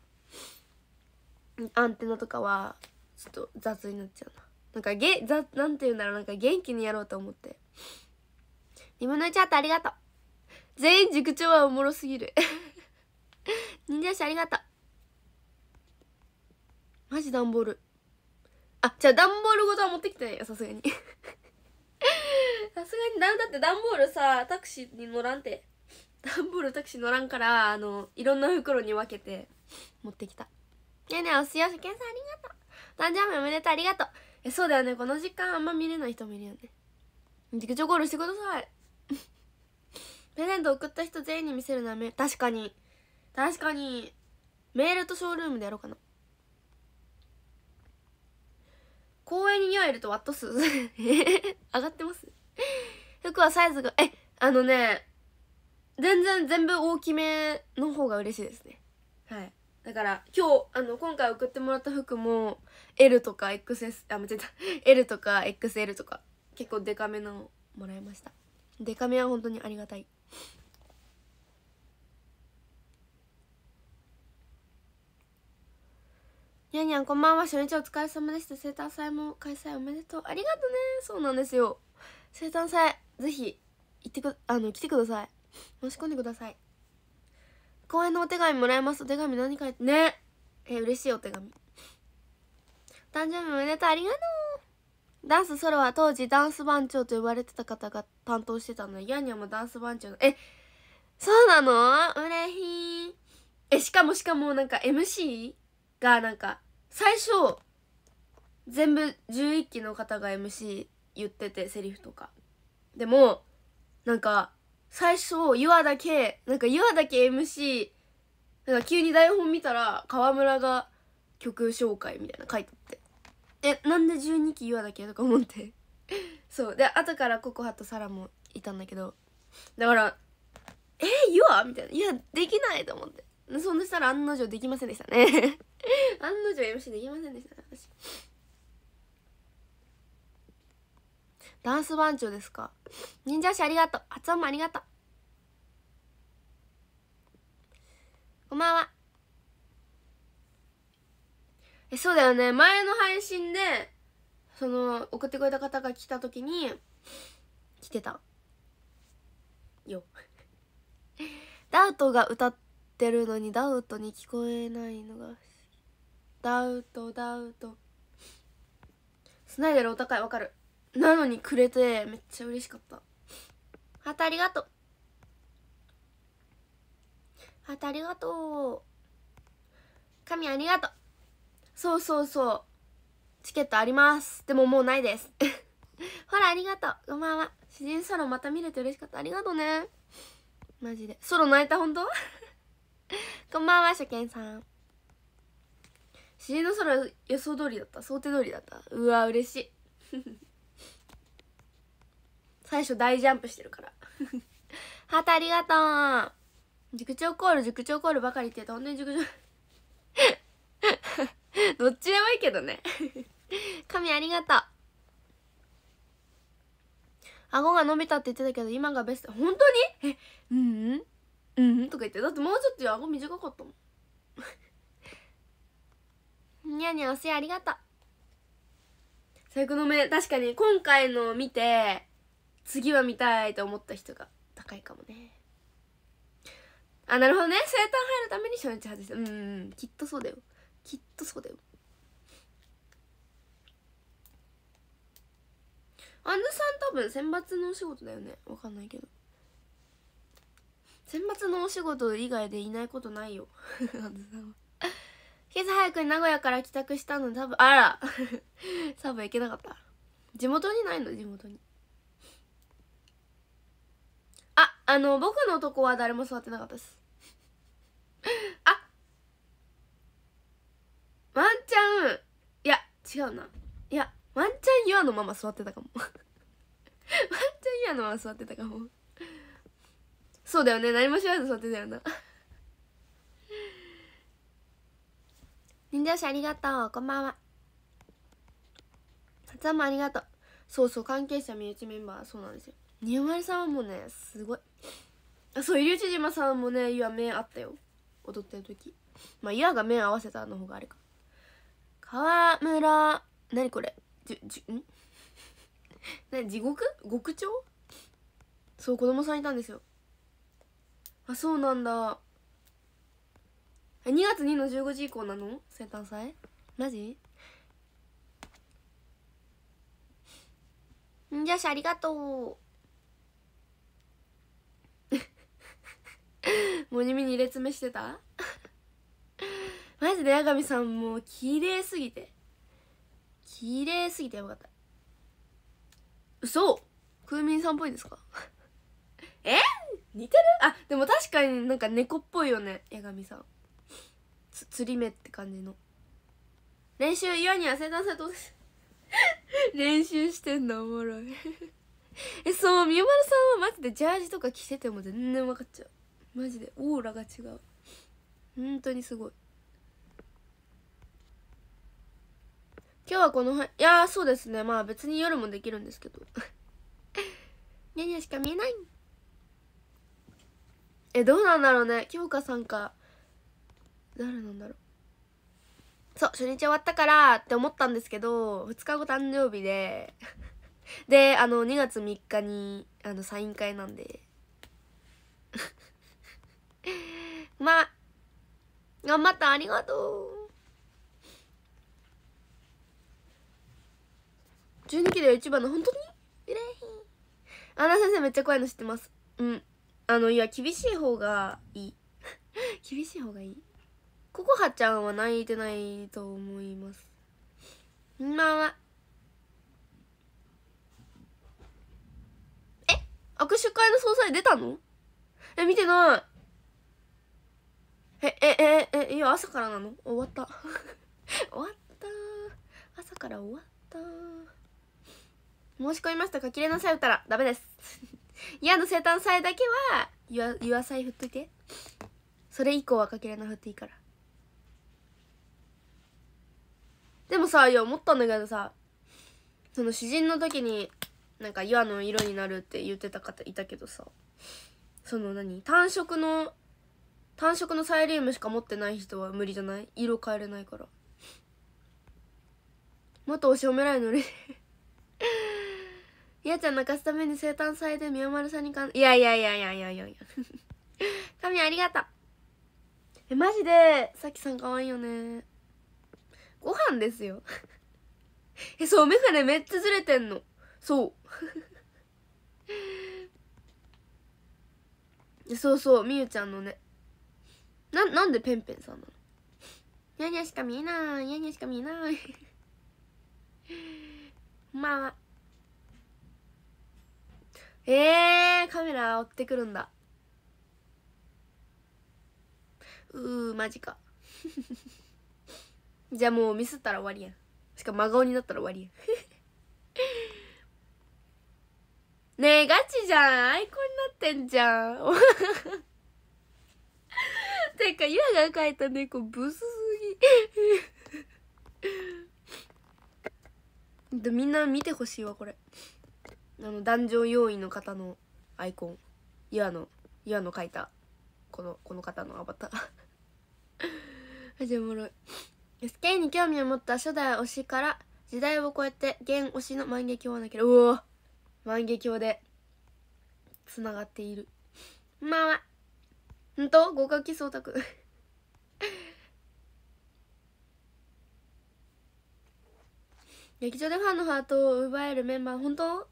アンテナとかはちょっと雑になっちゃうななんかげざなんて言うんだろうなんか元気にやろうと思って2分の1ャートありがとう全員塾長はおもろすぎる忍者 師ありがとうマジンボールあじゃあンボールごとは持ってきてないよさすがに さすがにだだってダンボールさタクシーに乗らんてダンボールタクシー乗らんからあのいろんな袋に分けて持ってきたねえねえおすよしけんさんありがとう誕生日おめでとうありがとうえそうだよねこの時間あんま見れない人もいるよねちゃゴールしてくださいプ レゼント送った人全員に見せるのはめ確かに確かにメールとショールームでやろうかな公園に匂い入るとワット数 上がってます服はサイズがえあのね全然全部大きめの方が嬉しいですねはいだから今日あの今回送ってもらった服も L とか XS あ間違えた L とか XL とか結構デカめのもらいましたデカめは本当にありがたいにゃにゃんこんばんは初日お疲れ様でした生誕祭も開催おめでとうありがとねそうなんですよ生誕祭ぜひ行ってくあの来てください申し込んでください公園のお手紙もらえますお手紙何書いてねえ嬉しいお手紙誕生日おめでとうありがとうダンスソロは当時ダンス番長と呼ばれてた方が担当してたのヤニャもダンス番長のえそうなのうれひえしかもしかもなんか MC がなんか最初全部11期の方が MC 言っててセリフとかでもなんか最初、ユアだけ、なんかユアだけ MC、なんか急に台本見たら、河村が曲紹介みたいな書いてあって。え、なんで12期ユアだけとか思って。そう。で、後からココハとサラもいたんだけど。だから、え、ユアみたいな。いや、できないと思って。そんなしたら案の定できませんでしたね 案の定 MC できませんでした私。ダンス番長ですか忍者師ありがとう発音もありがとうこんばんはえそうだよね前の配信でその送ってくれた方が来た時に来てたよ ダウトが歌ってるのにダウトに聞こえないのがダウトダウトスナイデルお高いわかるなのにくれてめっちゃ嬉しかったハートありがとうハートありがとう神ありがとうそうそうそうチケットありますでももうないです ほらありがとうこんばんは詩人ソロまた見れて嬉しかったありがとうねマジでソロ泣いた本当 こんばんは初見さん詩人のソロ予想通りだった想定通りだったうわ嬉しい最初大ジャンプしてるから ハートありがとう塾長コール塾長コールばかりって言うとん当に塾長 どっちでもいいけどね 神ありがとう顎が伸びたって言ってたけど今がベスト本当にえうんうんうんとか言ってだってもうちょっと顎短かったもんにゃにゃお世話ありがとう最高の目確かに今回の見て次は見たいと思った人が高いかもねあなるほどね生誕入るために初日外したうんきっとそうだよきっとそうだよアンズさん多分選抜のお仕事だよねわかんないけど選抜のお仕事以外でいないことないよ アンズさんは今朝早くに名古屋から帰宅したので多分あらサブ 行けなかった地元にないの地元にあの僕のとこは誰も座ってなかったですあワンチャンいや違うないやワンチャンユアのまま座ってたかも ワンチャンユアのまま座ってたかもそうだよね何も知らず座ってたよな忍者者ありがとうこんばんは初んもありがとうそうそう関係者身内メンバーそうなんですよにやまりさんはもうねすごいあそう入内島さんもねいや目あったよ踊ってる時まあいやが目合わせたの方があれか河村何これじじん何地獄極長そう子供さんいたんですよあそうなんだ2月2の15時以降なの生誕祭マジんじゃしありがとうモニミに列目してた マジで八神さんもう綺麗すぎて綺麗すぎてやばかった嘘クーミンさんっぽいですか え似てるあでも確かになんか猫っぽいよね八神さんつ釣り目って感じの練習岩には生せ祭どうです練習してんのおもろい えそう三丸さんはマジでジャージとか着てても全然分かっちゃうマジでオーラが違う本当にすごい今日はこの辺いやそうですねまあ別に夜もできるんですけどニャニャしか見えないえどうなんだろうね京香さんか誰なんだろうそう初日終わったからって思ったんですけど2日後誕生日でであの2月3日にあのサイン会なんでまあ、頑張ったありがとう。12期で一番の本当に嬉しい。あな先生めっちゃ怖いの知ってます。うん。あの、いや、厳しい方がいい。厳しい方がいい。ここはちゃんは泣いてないと思います。今は。え握手会の総裁出たのえ、見てない。ええええや朝からなの終わった 終わった朝から終わった申し込みました書きれなさいったらダメです 嫌の生誕祭だけは言わさい振っといてそれ以降は書きれな振っていいからでもさいや思ったんだけどさその詩人の時になんか「岩の色になる」って言ってた方いたけどさその何単色の単色のサイリウムしか持ってない人は無理じゃない色変えれないからもと推し褒めらいのにい やちゃん泣かすために生誕祭で宮丸さんにかんいやいやいやいやいやいやいや 神ありがとうえマジでさきさんかわいいよねご飯ですよ えそうメガネめっちゃずれてんのそうそうそうみゆちゃんのねななんでペンペンさんなの ニャニャしか見えないニャニャしか見えない まあえー、カメラ追ってくるんだうーマジか じゃあもうミスったら終わりやんしかも真顔になったら終わりやんねえガチじゃんアイコンになってんじゃんいうかゆが描いた猫ブスすぎ みんな見てほしいわこれあの壇上用意要員の方のアイコンゆらのゆらの描いたこのこの方のアバターマジ おもろい SK に興味を持った初代推しから時代を超えて現推しの万華鏡なければうお万華鏡でつながっているまあほんと合格基礎オタク 劇場でファンのハートを奪えるメンバー本当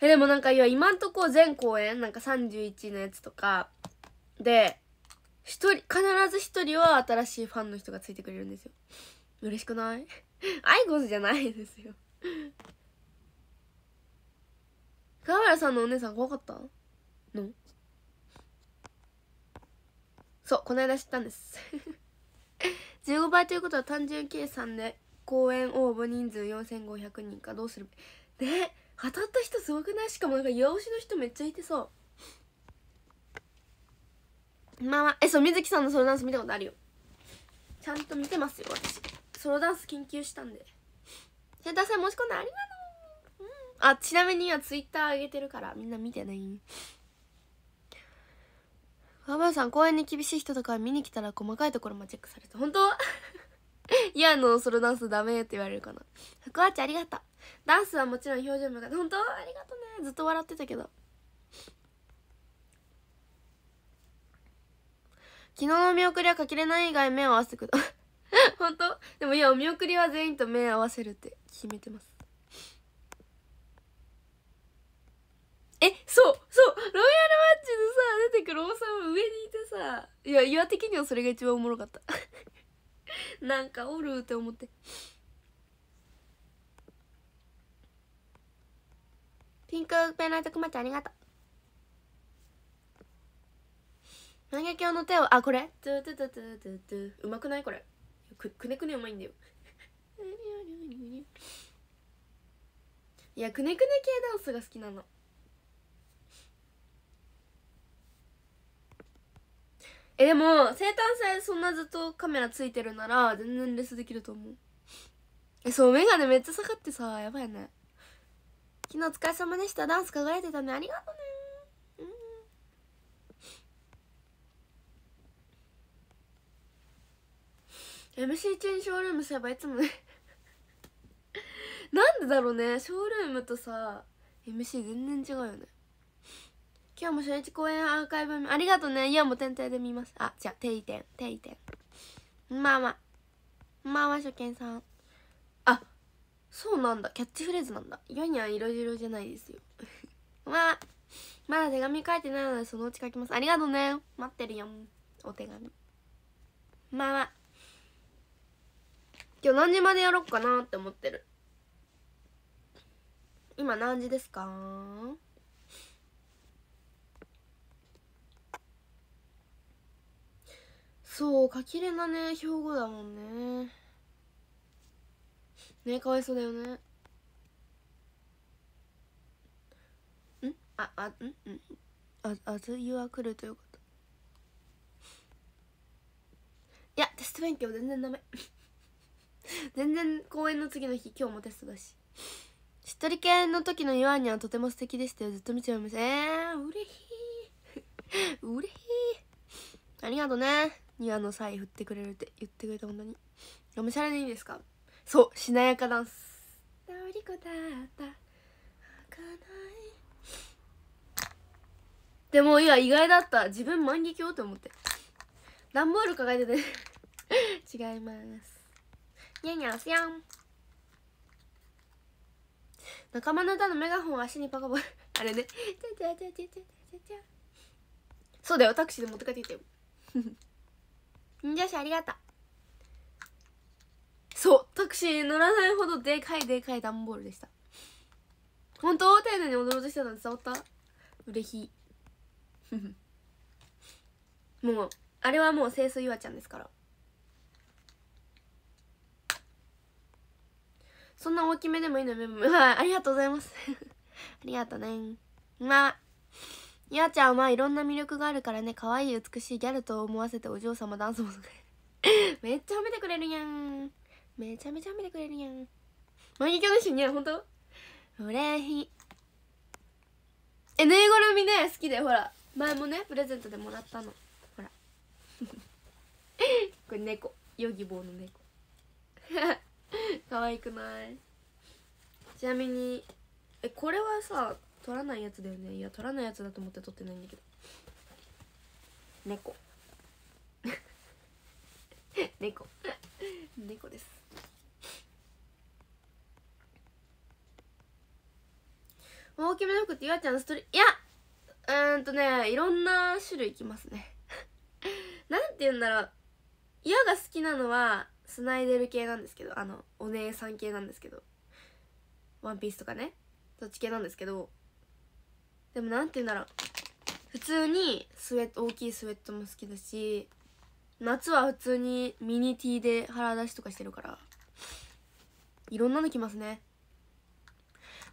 えでもなんかいや今んとこ全公演なんか31のやつとかで一人必ず一人は新しいファンの人がついてくれるんですよ嬉しくない アイゴスじゃないですよ川原さんのお姉さん怖かったそうこの間知ったんです15 倍ということは単純計算で公演応募人数4500人かどうするで当たった人すごくないしかもなんか養子の人めっちゃいてそうまあまあえそう水木さんのソロダンス見たことあるよちゃんと見てますよ私ソロダンス研究したんで瀬田さん申し込んでありがとう、うん、あちなみに今ツイッター上げてるからみんな見てね若林さん公園に厳しい人とか見に来たら細かいところもチェックされて本当 いやのソロダンスダメって言われるかな福ちゃんありがとうダンスはもちろん表情もよかった本当ありがとうねずっと笑ってたけど昨日の見送りはかけれない以外目を合わせてくる 本当でもいやお見送りは全員と目合わせるって決めてますえそうそうロイヤルマッチでさ出てくる王様上にいてさいや岩的にはそれが一番おもろかった なんかおるって思ってピンクペンライトくまちゃんありがとう万華鏡の手をあこれトゥトゥトゥトゥトゥトゥうまくないこれくくねくねうまいんだよ いやくねくね系ダンスが好きなのえでも生誕祭そんなずっとカメラついてるなら全然レスできると思うえそうメガネめっちゃ下がってさやばいね昨日お疲れ様でしたダンス輝いてたねありがとうねうん m c 中にショールームすればいつもねなんでだろうねショールームとさ MC 全然違うよね今日も初日公演アーカイブありがとねいやもう天体で見ますあじゃあ定位点定位点まあまあまあまあ初見さんあそうなんだキャッチフレーズなんだいやにゃ色白じゃないですよ まあまだ手紙書いてないのでそのうち書きますありがとね待ってるよお手紙まあまあ今日何時までやろうかなって思ってる今何時ですかそう書きれなね標語だもんねねかわいそうだよねんああんんああずゆは来るということいやテスト勉強全然ダメ 全然公演の次の日今日もテストだししっとり系の時のユアにはとても素敵でしたよずっと見ちゃいましたえー、うれひーうれひーありがとねにあの際振ってくれるって言ってくれた本当にがむしゃらでいいですかそうしなやかダンスりこだったでもいや意外だった自分万華鏡と思って段ボール抱えてて 違いますにゃにゃすやん仲間の歌のメガホン足にパカパカあれねそうだよタクシーで持って帰ってきたよ忍者師ありがとうそうタクシー乗らないほどでかいでかい段ボールでした本当丁寧に踊ろうとしてたの伝わった嬉しい もうあれはもう清楚ゆあちゃんですからそんな大きめでもいいのよ、はい、ありがとうございます ありがとうね。まあ。いあちゃんはいろんな魅力があるからね可愛い美しいギャルと思わせてお嬢様ダンスも めっちゃ褒めてくれるやんめちゃめちゃ褒めてくれるやん万華鏡しシーンねほんとしいえぬいぐるみね好きでほら前もねプレゼントでもらったのほら これ猫ヨギボーの猫 可愛くないちなみにえこれはさ取らないやつだよねいや取らないやつだと思って取ってないんだけど猫 猫猫です大きめの服ってゆあちゃんストリいやうんとねいろんな種類いきますね なんて言うんだろうゆが好きなのはスナイデル系なんですけどあのお姉さん系なんですけどワンピースとかねそっち系なんですけどでも何て言うんだろう普通にスウェット大きいスウェットも好きだし夏は普通にミニ T で腹出しとかしてるからいろんなの着ますね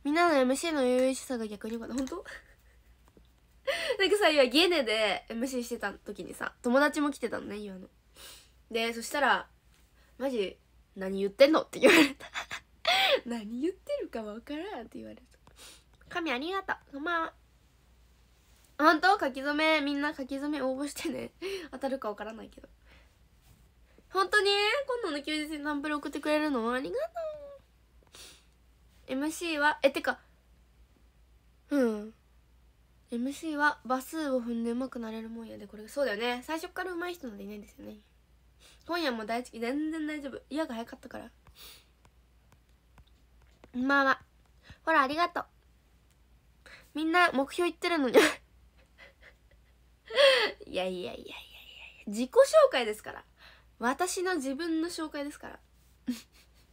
みんなの MC の優々しさが逆によかった本当 なんかさ今ゲネで MC してた時にさ友達も来てたのね今のでそしたら「マジ何言ってんの?」って言われた 何言ってるか分からんって言われた「神ありがとうこんばんは」本当書き初めみんな書き初め応募してね 当たるかわからないけど本当に今度の休日にナンプル送ってくれるのありがとう MC はえてかうん MC はバスを踏んでうまくなれるもんやでこれそうだよね最初から上手い人なんていないんですよね今夜も大好き全然大丈夫嫌が早かったからまあまあほらありがとうみんな目標言ってるのにいやいやいやいやいや自己紹介ですから私の自分の紹介ですから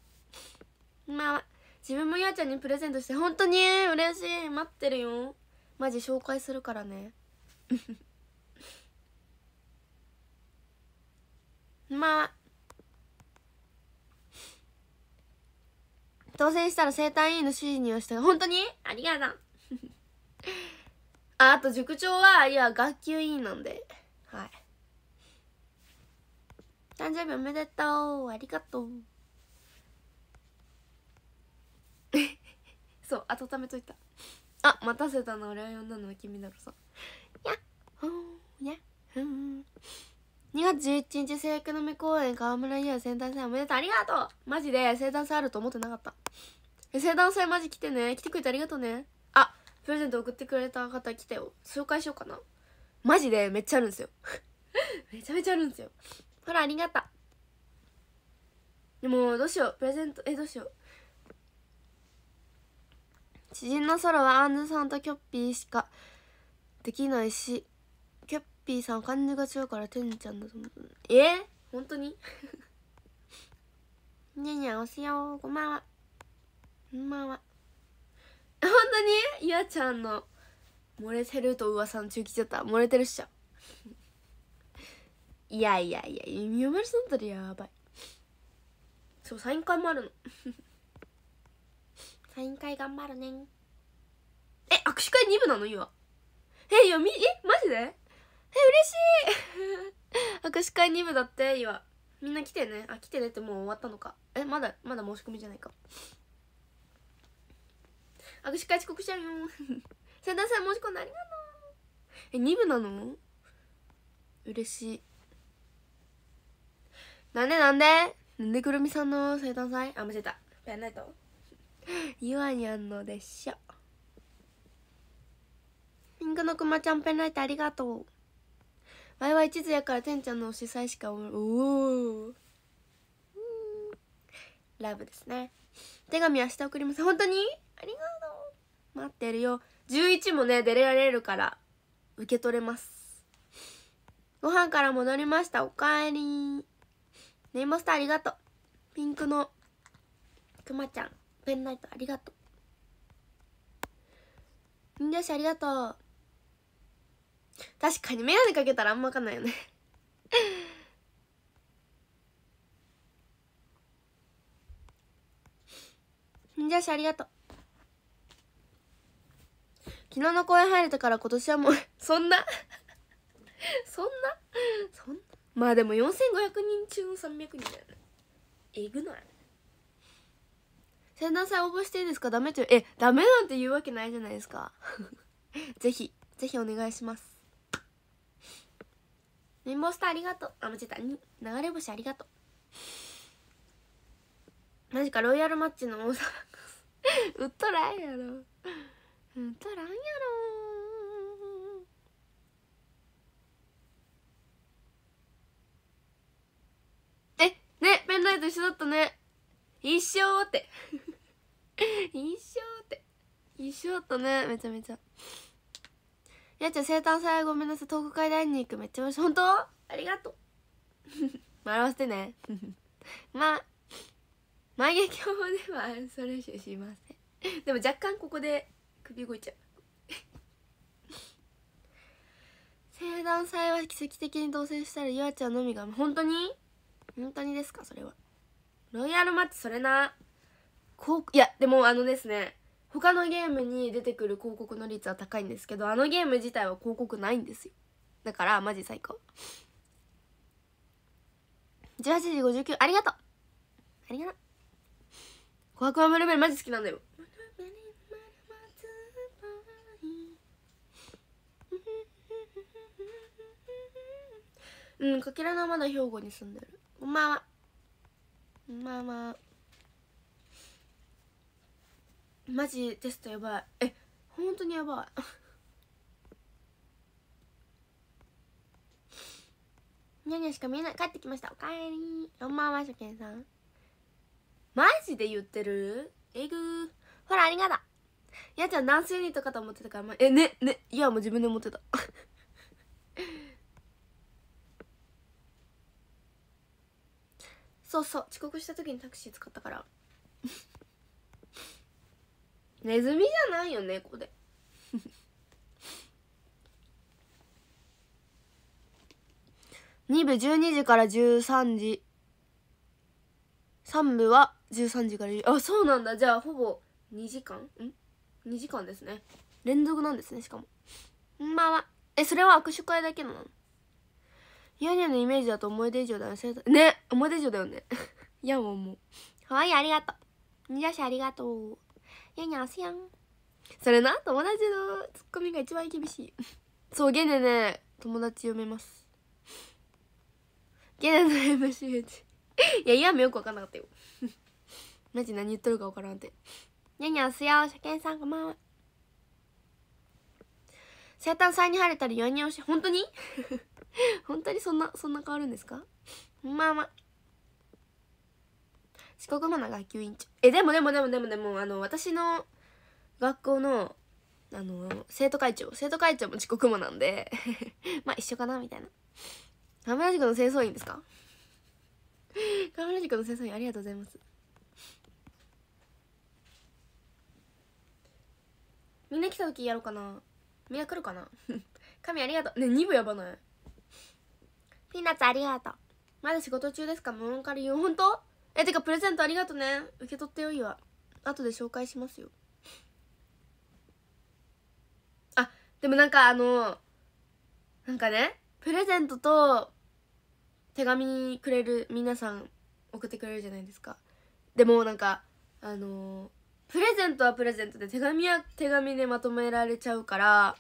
まあ自分もゆあちゃんにプレゼントして本当に嬉しい待ってるよマジ紹介するからね まあ当選したら生体院の指示にはして本当にありがとうあ、あと塾長は、いや、学級委員なんで。はい。誕生日おめでとうありがとう そう、温めといた。あ、待たせたの俺は呼んだのは君だろさ。やっほー、やっほー。2月11日、聖育のみ公演、河村優生誕祭おめでとうありがとうマジで生誕祭あると思ってなかった。生誕祭マジ来てね。来てくれてありがとうね。あ、プレゼント送ってくれた方来たよ紹介しようかなマジでめっちゃあるんですよ めちゃめちゃあるんですよほらありがとうでもどうしようプレゼントえどうしよう知人のソロはアンズさんとキョッピーしかできないしキョッピーさん感じが強いからてんちゃんだと思うえ本当ににゃにゃおせよこんばんはこんばんは本当にゆあちゃんの漏れてると噂の中ちゃった漏れてるっしょいやいやいや読まさんとだったらやばいそうサイン会もあるの サイン会頑張るねえ握手会2部なのゆあえ読みえマジでえ嬉しい 握手会2部だってゆあみんな来てねあ来てねってもう終わったのかえまだまだ申し込みじゃないか手会遅刻しちゃうよセダ さん申し込んでありがとうえ2部なの嬉しいなんでなんでなんでくるみさんの生誕祭あ間違えたペンライトゆわにゃんのでしょピンクのくまちゃんペンライトありがとうわいわい地図やからてんちゃんの主催しかおおラブですね手紙明日送ります本当にありがとう待ってるよ11もね出られるから受け取れますご飯から戻りましたおかえりネイマスターありがとうピンクのくまちゃんペンライトありがとう人形師ありがとう確かに眼鏡かけたらあんま分かんないよね忍者師ありがとう昨日の公演入れたから今年はもう そんなそんなそんなまあでも4500人中の300人だよねえぐない仙台祭応募していいですかダメてえダメなんて言うわけないじゃないですか ぜひぜひお願いしますボースターありがとうあ間違えた流れ星ありがとうマジかロイヤルマッチの多さ うっとらいやろ映らんやろえねペンライト一緒だったね一緒って 一緒って一緒だったねめちゃめちゃやっちゃん生誕祭ごめんなさい東北大に行くめっちゃ面白い本当ありがとう 笑わせてね まあ眉毛鏡ではそれしませんでも若干ここで首動いちゃう生誕祭は奇跡的に同棲したらゆあちゃんのみが本当に本当にですかそれはロイヤルマッチそれなこういやでもあのですね他のゲームに出てくる広告の率は高いんですけどあのゲーム自体は広告ないんですよだからマジ最高18時59ありがとうありがとう「琥珀はムルメル」マジ好きなんだようんかけらのまだ兵庫に住んでるこんばんはこんばんはマジテストやばいえ本当にやばい ニャニャしか見えない帰ってきましたおかえりこんばんはしょけんさんマジで言ってるえぐーほらありがとうやちゃんダンスユニットかと思ってたから、えねねいやもう自分で思ってた そうそう遅刻した時にタクシー使ったから ネズミじゃないよ猫で2 部12時から13時3部は13時からあそうなんだじゃあほぼ2時間ん2時間ですね連続なんですねしかもんまあえそれは握手会だけなのヤンヤのイメージだと思い出以上だよね。ね思い出以上だよね。ヤもはもう。わいいありがとう。ニジャありがとう。ヤニャおすやん。それな、友達のツッコミが一番厳しい。そう、ゲネね、友達読めます。ゲネの MC いや、ヤンもよく分かんなかったよ。マジ何言っとるか分からんて。ニャニャおすしお、けんさん、こんばんは。生誕祭に晴れたら4人推し、本当に 本当にそんなそんな変わるんですかまあまあ四国マナ学級委員長えでもでもでもでもでもあの私の学校のあの生徒会長生徒会長も遅刻もなんで まあ一緒かなみたいな河村塾の清掃員ですか河村塾の清掃員ありがとうございますみんな来た時やろうかなみんな来るかな 神ありがとうね2部やばないピーナッツありがとう。まだ仕事中ですか無音から言う。え、てかプレゼントありがとね。受け取ってよいわ。後で紹介しますよ。あ、でもなんかあの、なんかね、プレゼントと手紙くれる皆さん送ってくれるじゃないですか。でもなんか、あのプレゼントはプレゼントで手紙は手紙でまとめられちゃうから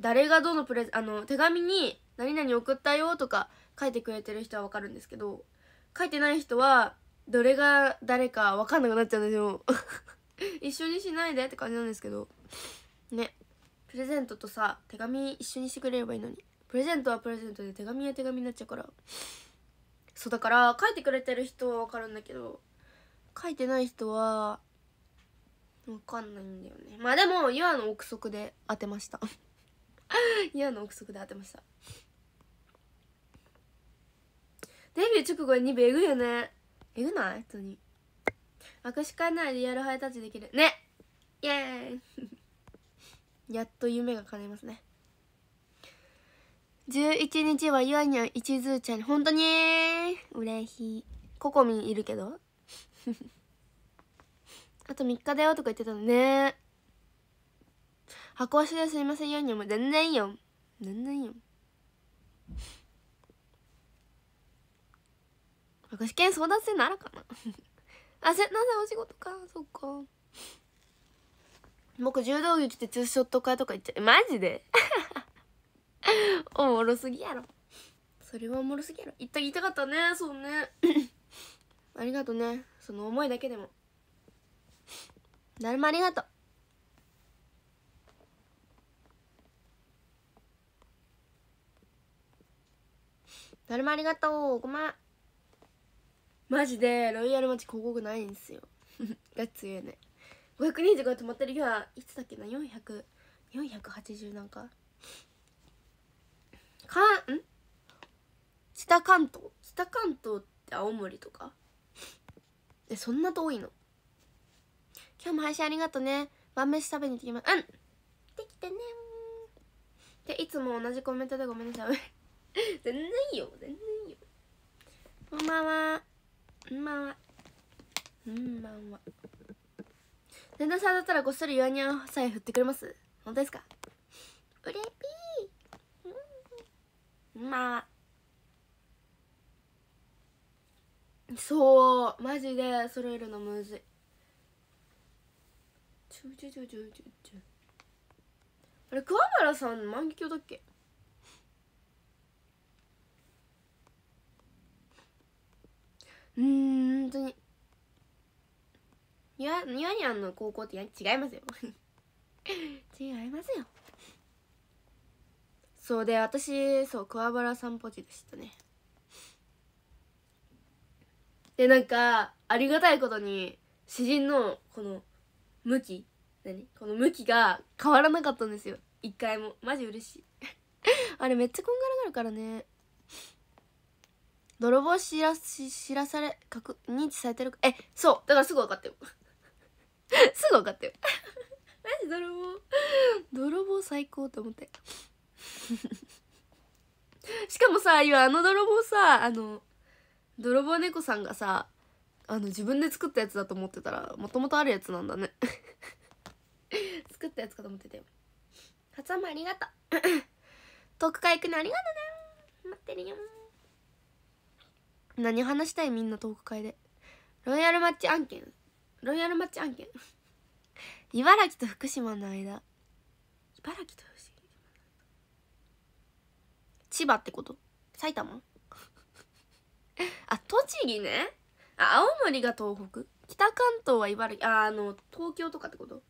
誰がどのプレあの手紙に「何々送ったよ」とか書いてくれてる人は分かるんですけど書いてない人はどれが誰か分かんなくなっちゃうんですよ 一緒にしないでって感じなんですけどねプレゼントとさ手紙一緒にしてくれればいいのにプレゼントはプレゼントで手紙は手紙になっちゃうからそうだから書いてくれてる人は分かるんだけど書いてない人は分かんないんだよねまあでも「ユアの憶測」で当てました「ユ アの憶測」で当てましたデビュー直後に2部えぐいよねえぐない本当に握手会ならリアルハイタッチできるねイエーイ やっと夢が叶いますね11日はゆあにゃん一途ちゃん本当に嬉しいココミンいるけど あと3日だよとか言ってたのね箱押しですいませんよにゃんも全然いいよ全然いいよなんか試験争奪戦ならかな あせなぜお仕事かそっか僕柔道着着てツーショット会とか行っちゃうマジで おもろすぎやろそれはおもろすぎやろ行った行きたかったねそうね ありがとうねその思いだけでも誰もありがとう誰もありがとうごまんマジでロイヤルマッチ広告ないんですよ が強いね525で止まってる日はいつだっけな400480なんかかん北関東北関東って青森とかえそんな遠いの今日も配信ありがとうね晩飯食べに行ってきますうんできてねでいつも同じコメントでごめんなさい 全然いいよ全然いいよこんばんはんばんはんばんは旦那さんだったらこっそり弱にゃんさえ振ってくれます本当ですかうれぴーんまあそうマジで揃えるのむずいあれ桑原さん万華鏡だっけうん本当にニワニワンの高校って違いますよ 違いますよそうで私そう桑原さんぽでしたねでなんかありがたいことに詩人のこの向き何この向きが変わらなかったんですよ一回もマジ嬉しい あれめっちゃこんがらがるからね泥棒知ら知らされ確認知されてるえそうだからすぐ分かってる すぐ分かってるマジ泥棒泥棒最高と思って しかもさ今あの泥棒さあの泥棒猫さんがさあの自分で作ったやつだと思ってたらもともとあるやつなんだね 作ったやつかと思ってたよ初山ありがとう遠くから行くのありがとうね待ってるよ何話したいみんなトーク会でロイヤルマッチ案件ロイヤルマッチ案件 茨城と福島の間茨城と福島千葉ってこと埼玉 あ栃木ねあ青森が東北北関東は茨城ああの東京とかってこと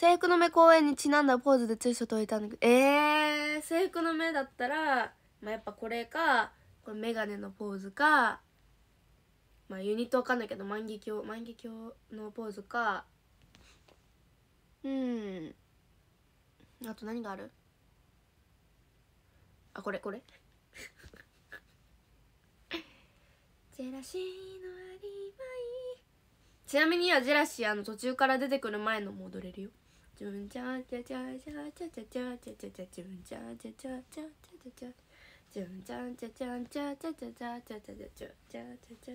制服の目公演にちなんだポーズでツイスト解いたんだけどえー、制服の目だったら、まあ、やっぱこれかこれ眼鏡のポーズか、まあ、ユニットわかんないけど万華鏡万華鏡のポーズかうんあと何があるあこれこれ ジェラシーのアリバイちなみにはジェラシーあの途中から出てくる前の戻れるよチュンチャチャチャチャチャチャチャチャチャチャチチャチャチャチャチャチャチャチャチチャチャチャチャチャチャチャチャチャチャチャチチャチャチャチャ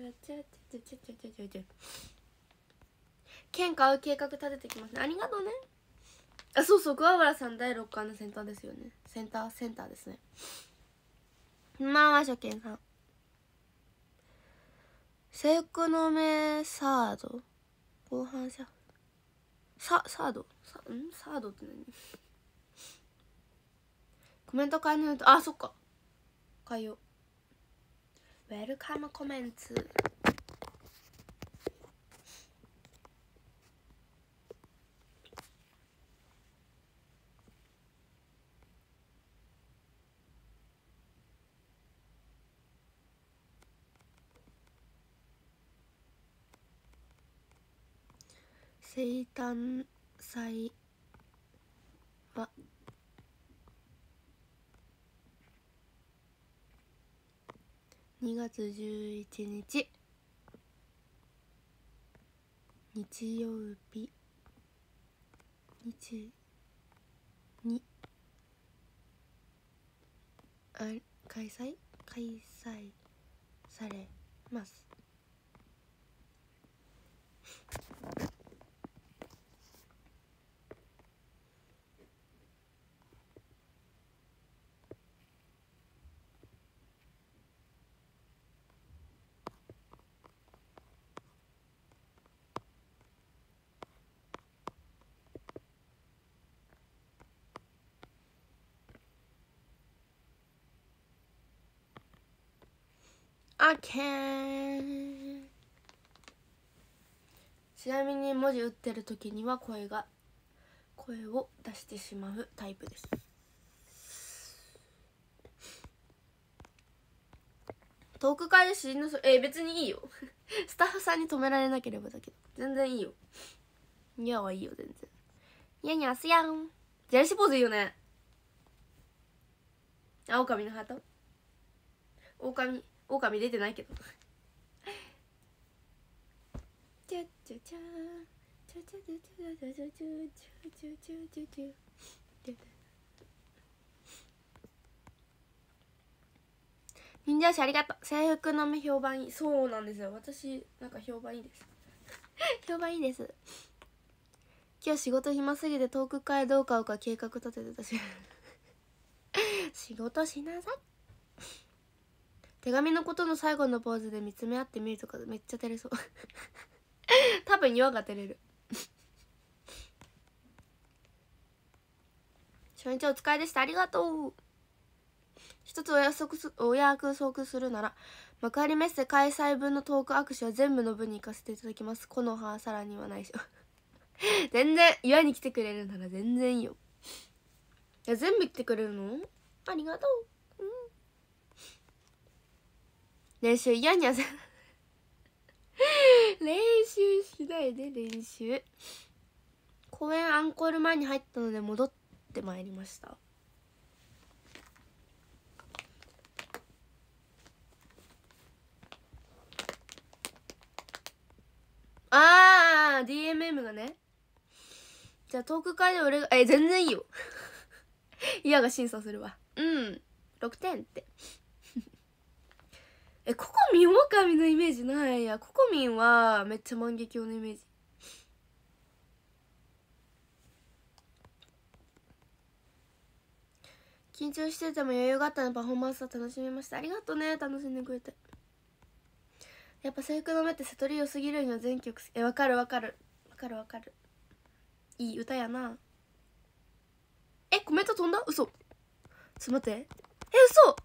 チャチャチャチャチャチャチャチャう計画立ててきますねありがとうねあそうそう桑原さん第チャのャチャチですよねセンターセンターですねまあチャさんチャのャサードャチ車ササードサんサードって何コメント変えないとあそっか変えようウェルカムコメンツ生誕祭は2月11日日曜日日にあ開催開催されますけんちなみに文字打ってる時には声が声を出してしまうタイプですトーク会しのえ別にいいよ スタッフさんに止められなければだけど全然いいよにゃはいいよ全然にゃにゃすやんジェルシポーズいいよねあ狼のハート狼狼出てないけどチャチャチャチャチャチャチャチャチャチャチャチャチャ忍者師ありがとう制服の目評判いいそうなんですよ私なんか評判いいです評判いいです今日仕事暇すぎて遠くからどう買うか計画立ててたし仕事しなさい手紙のことの最後のポーズで見つめ合ってみるとかめっちゃ照れそう 多分岩が照れる 初日お疲れでしたありがとう一つお約束すお約束するなら幕張メッセ開催分のトーク握手は全部の部に行かせていただきますこの葉さらにはないしょ 全然岩に来てくれるなら全然いいよいや全部来てくれるのありがとう練習嫌にゃせ 練習しないで練習公演アンコール前に入ったので戻ってまいりましたああ DMM がねじゃあトーク会で俺がえ全然いいよ嫌 が審査するわうん6点ってえココミンオオカミのイメージないやココミンはめっちゃ万華鏡のイメージ緊張してても余裕があったのパフォーマンスは楽しみましたありがとうね楽しんでくれてやっぱ制服の目ってセトり良すぎるには全曲えわかるわかるわかるわかるいい歌やなえコメント飛んだ嘘ちょっと待ってえ嘘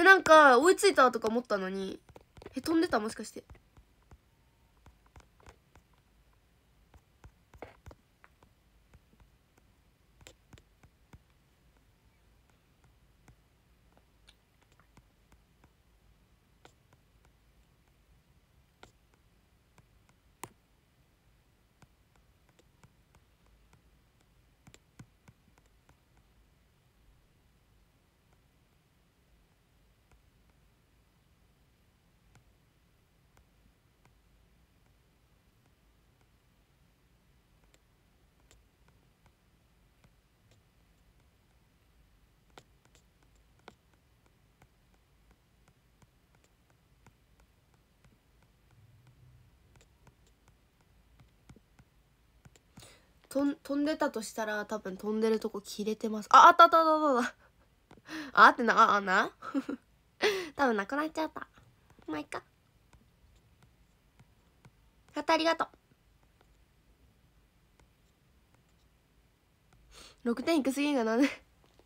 え、なんか、追いついたとか思ったのに。え、飛んでたもしかして。とん飛んでたとしたら多分飛んでるとこ切れてますああったあったあったああってなあな 多分なくなっちゃったまあいっかやたありがとう6点いくすぎんがなんで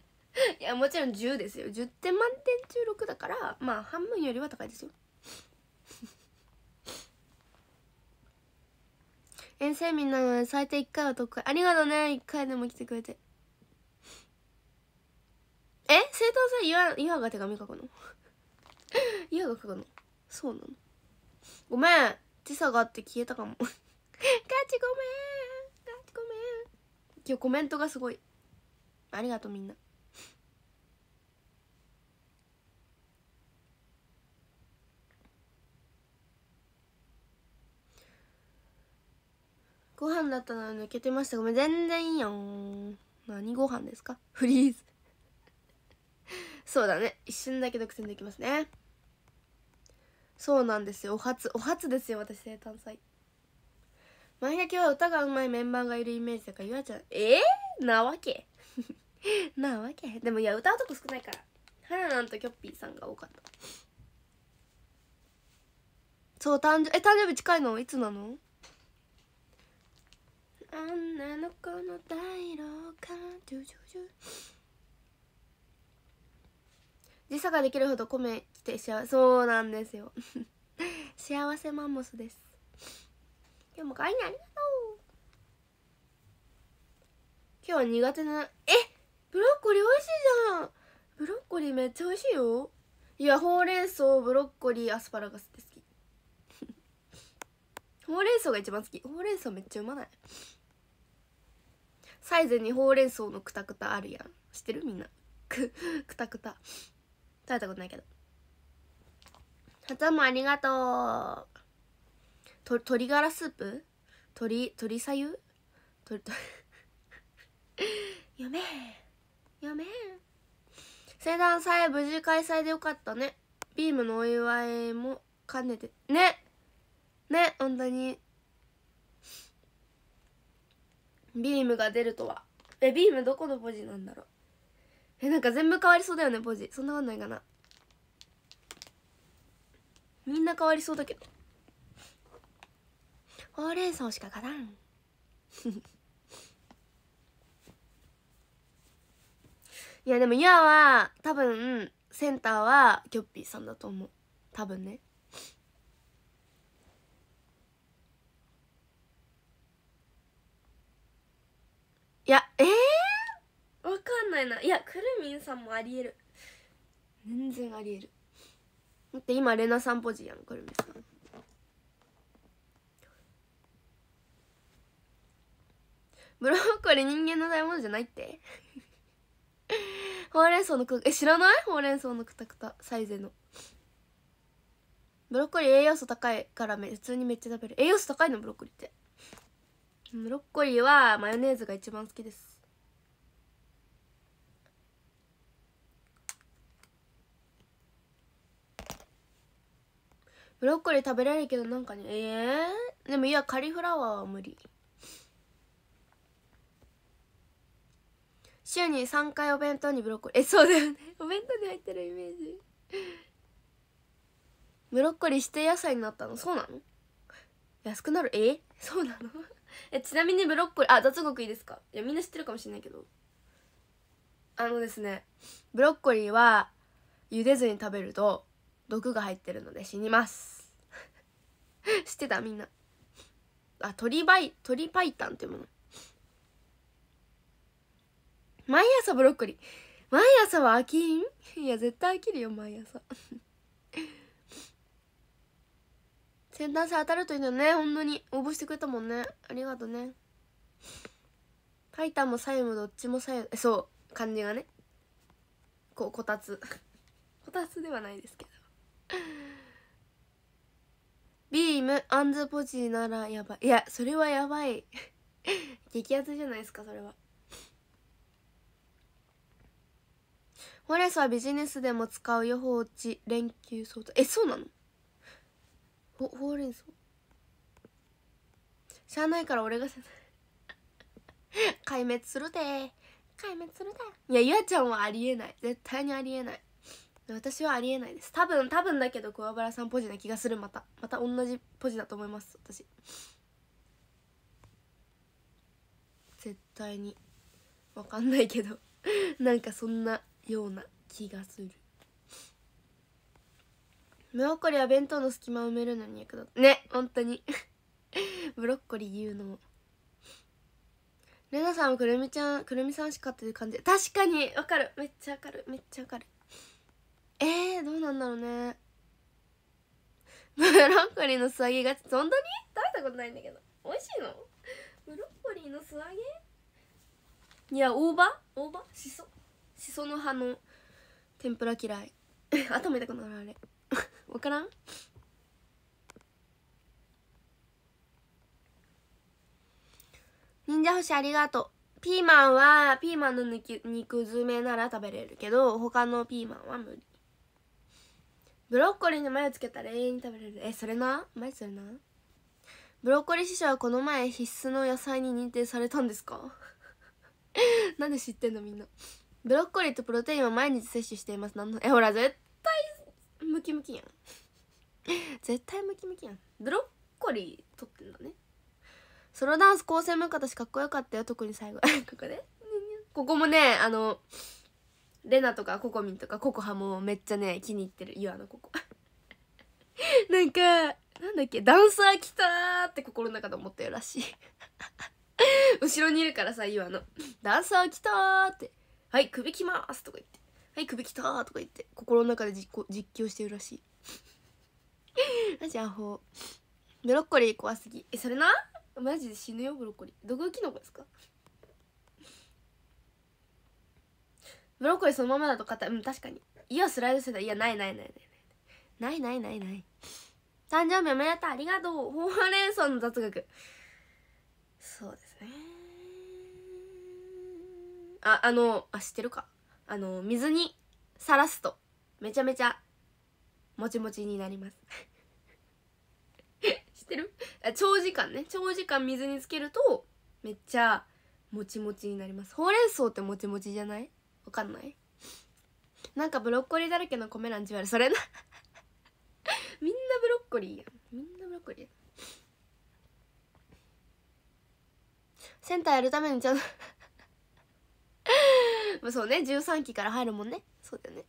いやもちろん10ですよ10点満点中6だからまあ半分よりは高いですよ遠征民なので最低1回は特会ありがとうね1回でも来てくれてえ正当性岩岩が手紙書くの岩 が書くのそうなのごめん時差があって消えたかも ガチごめんガチごめん今日コメントがすごいありがとうみんなご飯だったの抜けてましたごめん全然いいやん何ご飯ですかフリーズ そうだね一瞬だけ独占できますねそうなんですよお初お初ですよ私生誕祭前掛けは歌がうまいメンバーがいるイメージだからゆあちゃんえー、なわけ なわけでもいや歌うとこ少ないからはななんときょっぴーさんが多かったそう誕生え誕生日近いのいつなの女の子の大廊下ジュジュジュ時差ができるほど米来て幸せそうなんですよ 幸せマンモスです今日も会わいありがとう今日は苦手なえブロッコリー美味しいじゃんブロッコリーめっちゃ美味しいよいやほうれん草ブロッコリーアスパラガスって好き ほうれん草が一番好きほうれん草めっちゃうまないサイゼにほうれん草のクタクタあるやん知ってるみんなくクタクタ食べたことないけどハツもありがとうと鶏ガラスープ鶏鶏さゆ鶏と 読め読め生誕祭無事開催でよかったねビームのお祝いも兼ねてねね本当にビームが出るとはえビームどこのポジなんだろうえなんか全部変わりそうだよねポジそんなことないかなみんな変わりそうだけどほうれん草しか勝たんいやでも「アは多分センターはキョッピーさんだと思う多分ねいやえー、わかんないないやくるみんさんもありえる全然ありえるだって今レナさんポジやんくるみさんブロッコリー人間の大物じゃないって ほうれん草のくえ知らないほうれん草のくたくたサイゼのブロッコリー栄養素高いからめ普通にめっちゃ食べる栄養素高いのブロッコリーってブロッコリーはマヨネーズが一番好きですブロッコリー食べられるけどなんかねええー、でもいやカリフラワーは無理週に3回お弁当にブロッコリーえそうだよね お弁当に入ってるイメージブロッコリー指定野菜になったのそうなの安くなるえそうなのえちなみにブロッコリーあ雑学いいですかいやみんな知ってるかもしれないけどあのですねブロッコリーは茹でずに食べると毒が入ってるので死にます 知ってたみんなあ鳥バイ鳥パイタンっていうもの毎朝ブロッコリー毎朝は飽きんいや絶対飽きるよ毎朝先端性当たるといいのね、ほね本当に応募してくれたもんねありがとうねタイタンも左右もどっちも左右そう漢字がねこうこたつ こたつではないですけど ビームアンズポジならやばいいやそれはやばい 激アツじゃないですかそれはホレスはビジネスでも使う予報値連休相当えそうなのおほうれん草しゃあないから俺が 壊滅するで壊滅するでいやゆあちゃんはありえない絶対にありえない私はありえないです多分多分だけど桑原さんポジな気がするまたまた同じポジだと思います私絶対にわかんないけど なんかそんなような気がするブロッコリーは弁当の隙間埋めるのに役立つね本当に ブロッコリー言うのレナさんはくるみちゃんくるみさんしかっていう感じ確かにわかるめっちゃわかるめっちゃわかるえー、どうなんだろうね ブロッコリーの素揚げがそんなに食べたことないんだけど美味しいのブロッコリーの素揚げいや大葉大葉しそしその葉の天ぷら嫌い 頭痛くなるあれ わからん忍者星ありがとうピーマンはピーマンの肉肉詰めなら食べれるけど他のピーマンは無理ブロッコリーにマヨつけたら永遠に食べれるえそれなマそれなブロッコリー師匠はこの前必須の野菜に認定されたんですか なんで知ってんのみんなブロッコリーとプロテインは毎日摂取していますなんのえほら絶対ムキムキやん 絶対ムキムキやんブロッコリー撮ってんだねソロダンス構成もよかったしかっこよかったよ特に最後 ここでここもねあのレナとかココミンとかココハもめっちゃね気に入ってるユアのここ なんかなんだっけダンサー来たーって心の中で思ってるらしい後ろにいるからさユアのダンサー来たーってはい首きますとか言って「はい首きた!」とか言って心の中で実況してるらしい マジアホブロッコリー怖すぎえそれなマジで死ぬよブロッコリーどこキノコですかブロッコリーそのままだと硬いうん確かにいやスライドしてたいやないないないないないないないない誕生日おめでとうありがとうほうれん草の雑学そうですねああのあ知ってるかあの水にさらすとめちゃめちゃもちもちになります 知ってる長時間ね長時間水につけるとめっちゃもちもちになりますほうれん草ってもちもちじゃないわかんないなんかブロッコリーだらけの米ランチ割それな みんなブロッコリーやんみんなブロッコリーセンターやるためにちゃんと まあそうね13期から入るもんねそうだよね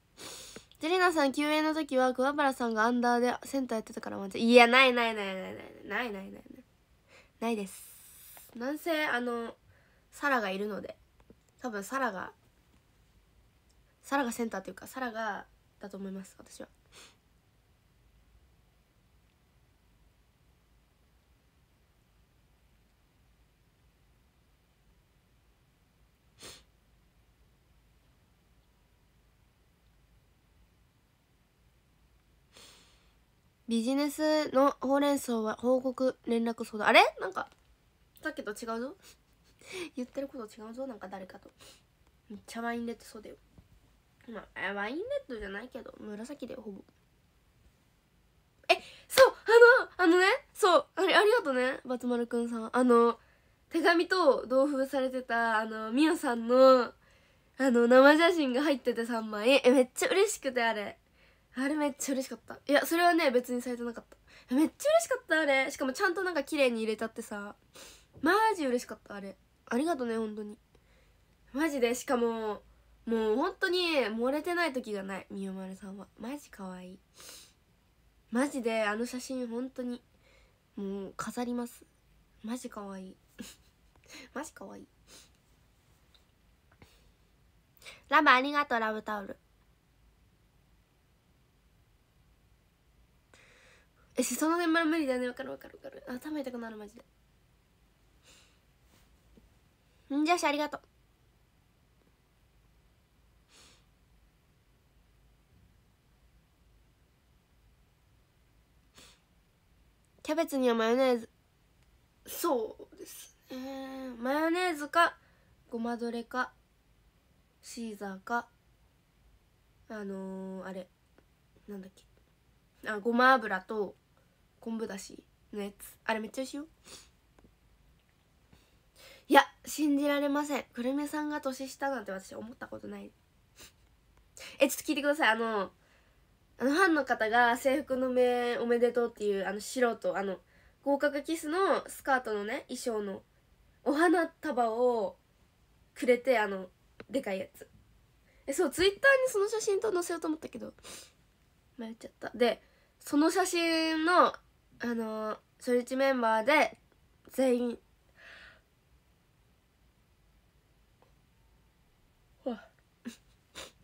ジェリナさん救援の時は桑原さんがアンダーでセンターやってたから満点いやないないないないないないないないないですなんせあのサラがいるので多分サラがサラがセンターっていうかサラがだと思います私はビジネスのほうれん草は報告連絡相談あれなんかさっきと違うぞ 言ってること違うぞなんか誰かとめっちゃワインレッドそうだよまあワインレッドじゃないけど紫でほぼえそうあのあのねそうあれありがとうね松丸くんさんあの手紙と同封されてたあのみおさんのあの生写真が入ってて3枚えめっちゃ嬉しくてあれあれめっちゃ嬉しかったいやそれはね別にされてなかっためっちゃ嬉しかったあれしかもちゃんとなんか綺麗に入れたってさマジ嬉しかったあれありがとね本当にマジでしかももう本当に漏れてない時がないみよまるさんはマジ可愛いマジであの写真本当にもう飾りますマジ可愛い マジ可愛いラブありがとうラブタオルえその年ま無理だねわかるわかるわかる頭痛くなるマジでんじゃしありがとうキャベツにはマヨネーズそうですねマヨネーズかごまどれかシーザーかあのー、あれなんだっけあごま油と昆布だしのやつあれめっちゃ美味しいよいや信じられません久留米さんが年下なんて私思ったことないえちょっと聞いてくださいあのあのファンの方が制服の目おめでとうっていうあの素人あの合格キスのスカートのね衣装のお花束をくれてあのでかいやつえそうツイッターにその写真と載せようと思ったけど迷っちゃったでその写真のあの初日メンバーで全員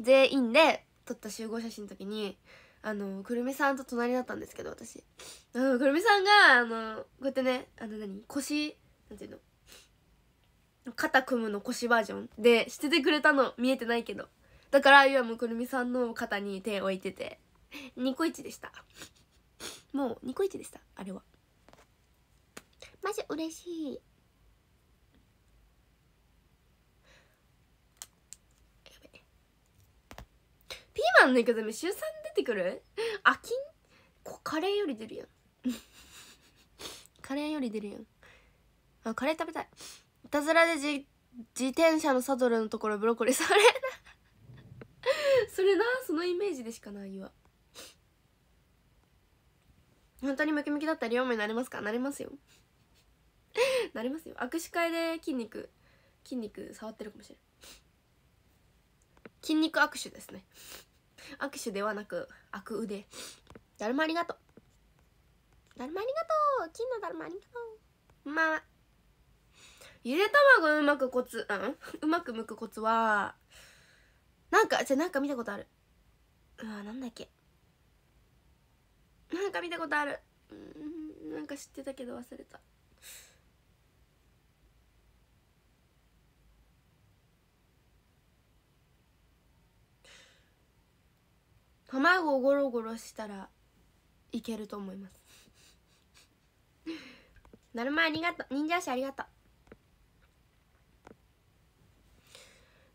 全員で撮った集合写真の時にあのくるみさんと隣だったんですけど私あのくるみさんがあのこうやってねあの何腰なんていうの肩組むの腰バージョンでしててくれたの見えてないけどだからゆもくるみさんの肩に手を置いててニコイチでしたもうニコイチでしたあれはマジ嬉しいピーマンの肉詰め週3出てくるあきんカレーより出るやん カレーより出るやんあカレー食べたいいたずらでじ自転車のサドルのところブロッコリーそれ それなそのイメージでしかないわ本当にムキムキだったり両目になれますかなれますよ なれますよ握手会で筋肉筋肉触ってるかもしれん筋肉握手ですね握手ではなく握腕だるまありがとうだるまありがとう金のだるまありがとうまあゆで卵うまくコツうんうまくむくコツはなんかじゃなんか見たことあるうわなんだっけなんか見たことあるうんなんか知ってたけど忘れた卵をゴロゴロしたらいけると思います なるまありがとう忍者足ありがとう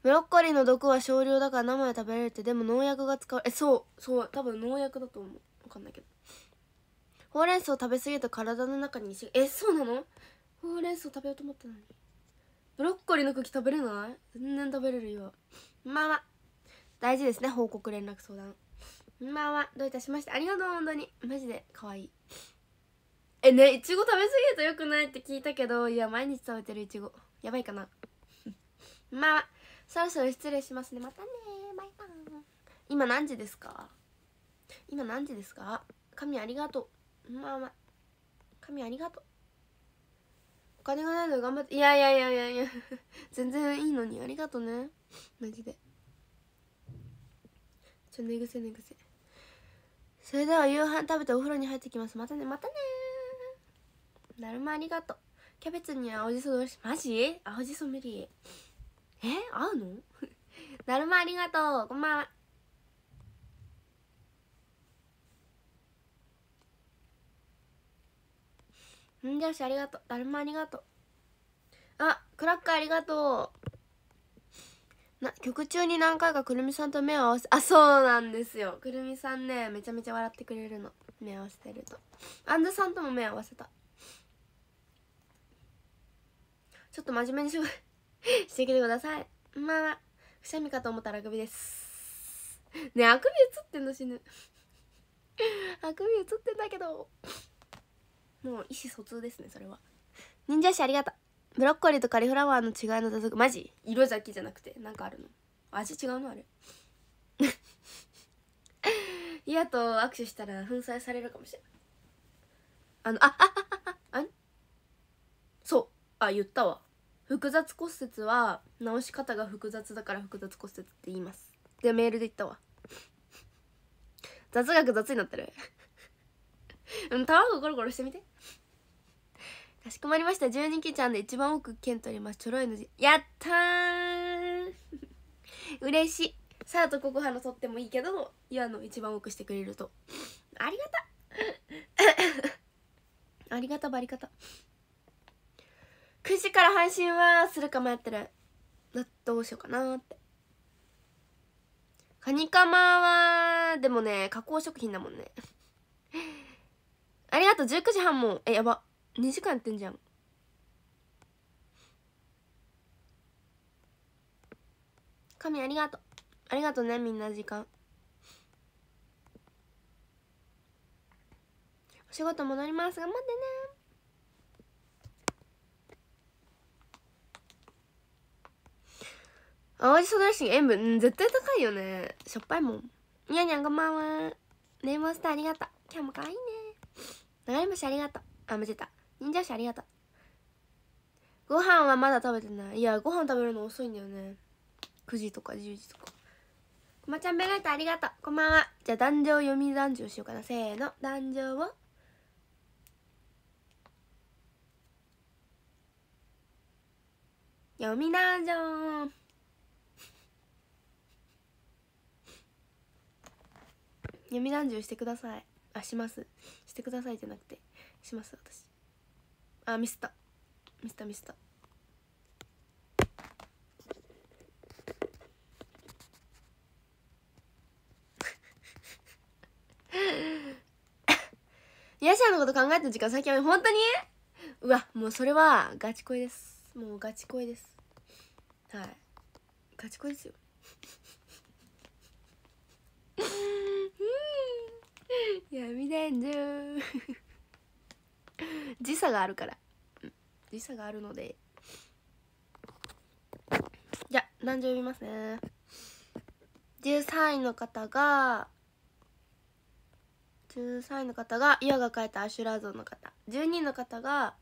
ブロッコリーの毒は少量だから生で食べられてでも農薬が使われそうそう多分農薬だと思う分かんないけどほうれん草食べ過ぎると体の中に石えそうなのほうれん草食べようと思ったのにブロッコリーの茎食べれない全然食べれるよまあまあ大事ですね報告連絡相談まあまあどういたしましてありがとう本当にマジで可愛いえねいちご食べ過ぎるとよくないって聞いたけどいや毎日食べてるいちごやばいかな まあそろそろ失礼しますねまたねバイバイ今何時ですか今何時ですか神ありがとうまあまあ神ありがとうお金がないの頑張っていやいやいやいやいや 全然いいのにありがとうねマジでちょ寝癖寝癖それでは夕飯食べてお風呂に入ってきますまたねまたねだるまありがとうキャベツに青じそどうしマジ青じそ無理え合うのだ るまありがとうこんばんはんじゃしありがとうだるまありがとうあクラッカーありがとうな曲中に何回かくるみさんと目を合わせあそうなんですよくるみさんねめちゃめちゃ笑ってくれるの目を合わせてるとあんずさんとも目を合わせたちょっと真面目にし してきてくださいまあまあくしゃみかと思ったらあくびですねあくび映ってんの死ぬあくび映ってんだけどもう意思疎通ですねそれは忍者師ありがとうブロッコリーとカリフラワーの違いの雑学、マジ色だけじゃなくてなんかあるの味違うのあれ嫌 と握手したら粉砕されるかもしれないあのああああそうあ言ったわ複雑骨折は治し方が複雑だから複雑骨折って言いますでメールで言ったわ雑学雑になってるうん卵ゴロゴロしてみてかしこまりました12期ちゃんで一番多く剣取りますちょろいの字やったー嬉しいさあとここはの取ってもいいけど岩の一番多くしてくれるとありがた ありがたばりがた9時から配信はするか迷ってるどうしようかなってカニカマはでもね加工食品だもんねありがとう19時半もえやば2時間やってんじゃん神ありがとうありがとうねみんな時間お仕事戻ります頑張ってね青じそドレッシング塩分、うん、絶対高いよねしょっぱいもんにゃにゃんこんばんはネイモンスターありがとう今日も可愛いね流れ星ありがとうあ間違えた忍者師ありがとうご飯はまだ食べてないいやご飯食べるの遅いんだよね9時とか10時とかこまちゃんベガイトありがとうこんばんはじゃあ壇上読み壇上しようかなせーの壇上を読み壇上読み壇上してくださいあしますしてくださいじゃなくてします私あミスったミスったミスった ヤシャのこと考えた時間最近は本当にうわもうそれはガチ恋ですもうガチ恋ですはいガチ恋ですよ闇伝授時差があるから時差があるのでじゃあ何時読みますね13位の方が13位の方がイが書いたアシュラ像の方12位の方が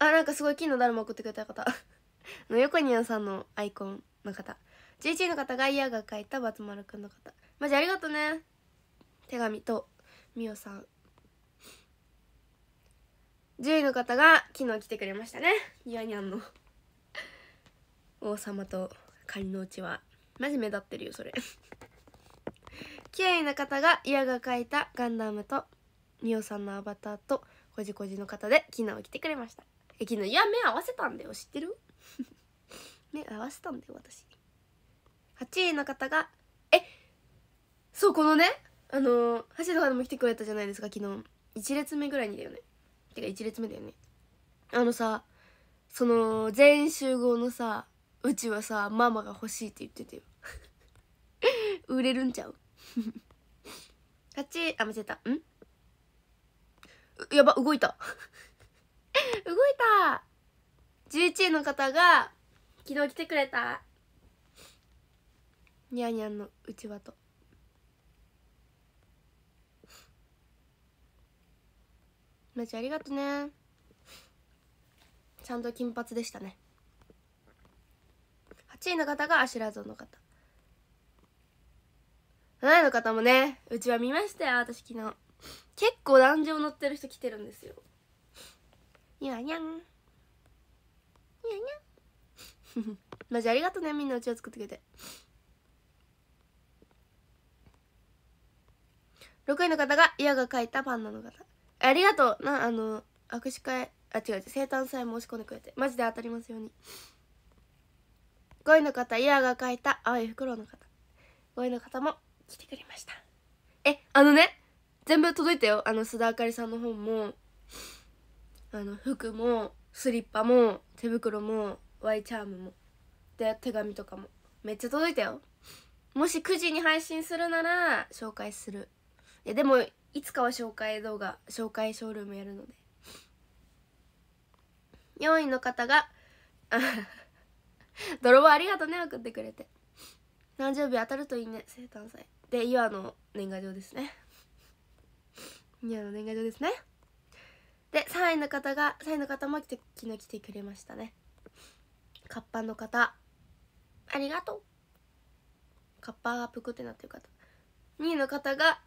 あなんかすごい金のだるま送ってくれた方の横にあんさんのアイコンの方11位の方がイヤが書いた松丸くんの方マジありがとね手紙とみおさん10位の方が昨日来てくれましたねニャニャンの王様と仮のうちはマジ目立ってるよそれ9位の方がイヤが描いたガンダムとミオさんのアバターとこじこじの方で昨日来てくれましたえ昨日いや目合わせたんだよ知ってる 目合わせたんだよ私8位の方がえそうこのねあの橋田さも来てくれたじゃないですか昨日1列目ぐらいにだよねてか1列目だよねあのさその全員集合のさうちはさママが欲しいって言ってたよ 売れるんちゃう8 あ見せたんやば動いた 動いた11位の方が昨日来てくれたにゃにゃんのうちわとめちゃありがとねちゃんと金髪でしたね8位の方がアシュラゾンの方7位の方もねうちは見ましたよ私昨日結構壇上乗ってる人来てるんですよにゃにゃんニャにゃんマジありがとねみんなうちを作ってくれて6位の方が矢が書いたパンダの方ありがとうなあの握手会あ違う生誕祭申し込んでくれてマジで当たりますように5位の方イーが書いた青い袋の方5位の方も来てくれましたえあのね全部届いたよあの須田あかりさんの本もあの服もスリッパも手袋もワイチャームもで手紙とかもめっちゃ届いたよもし9時に配信するなら紹介するいやでもいつかは紹介動画紹介ショールームやるので4位の方が 泥棒ありがとうね送ってくれて何十秒当たるといいね生誕祭で岩の年賀状ですね岩の年賀状ですねで3位の方が3位の方も来て昨日来てくれましたねカッパの方ありがとうカッパがぷくってなってる方2位の方が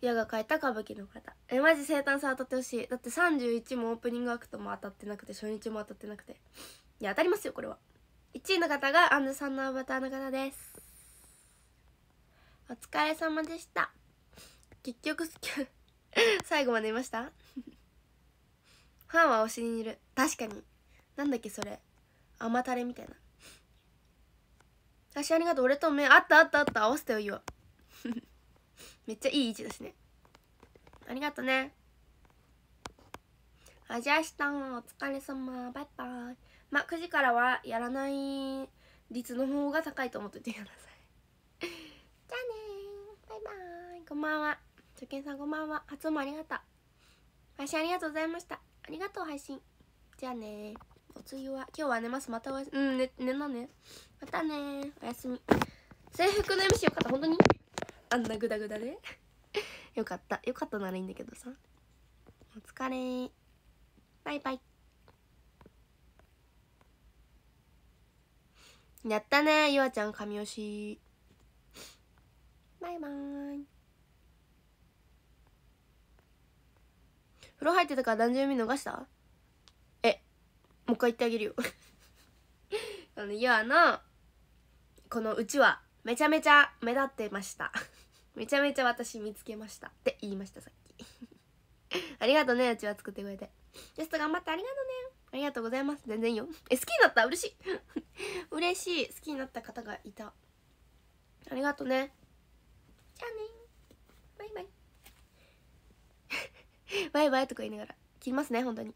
矢が書いた歌舞伎の方えマジ生誕祭当たってほしいだって31もオープニングアクトも当たってなくて初日も当たってなくていや当たりますよこれは1位の方がアンズさんのアバターの方ですお疲れ様でした結局 最後までいました ファンはお尻にいる確かになんだっけそれ甘たれみたいな私ありがとう俺と目あったあったあった合わせてよいいよ めっちゃいい位置だしねありがとねあじゃあ明日お疲れ様バイバイまあ9時からはやらない率の方が高いと思っててください じゃあねバイバーイこんばんは初見さんこんばんは初もありがとう配信ありがとうございましたありがとう配信じゃあねお次は今日は寝ますまたおやすうん寝、ね、寝なねまたねおやすみ制服の MC よかった本当にあんなグダグダで よかったよかったならいいんだけどさお疲れバイバイやったねゆあちゃん神押しバイバーイ風呂入ってたから男女読み逃したえもう一回言ってあげるよ あのゆあのこのうちはめちゃめちゃ目立ってましためちゃめちゃ私見つけましたって言いましたさっき ありがとねうちは作ってくれてゲスト頑張ってありがとねありがとうございます全然よえ好きになった嬉しい 嬉しい好きになった方がいたありがとねじゃあねバイバイ バイバイとか言いながら切りますね本当に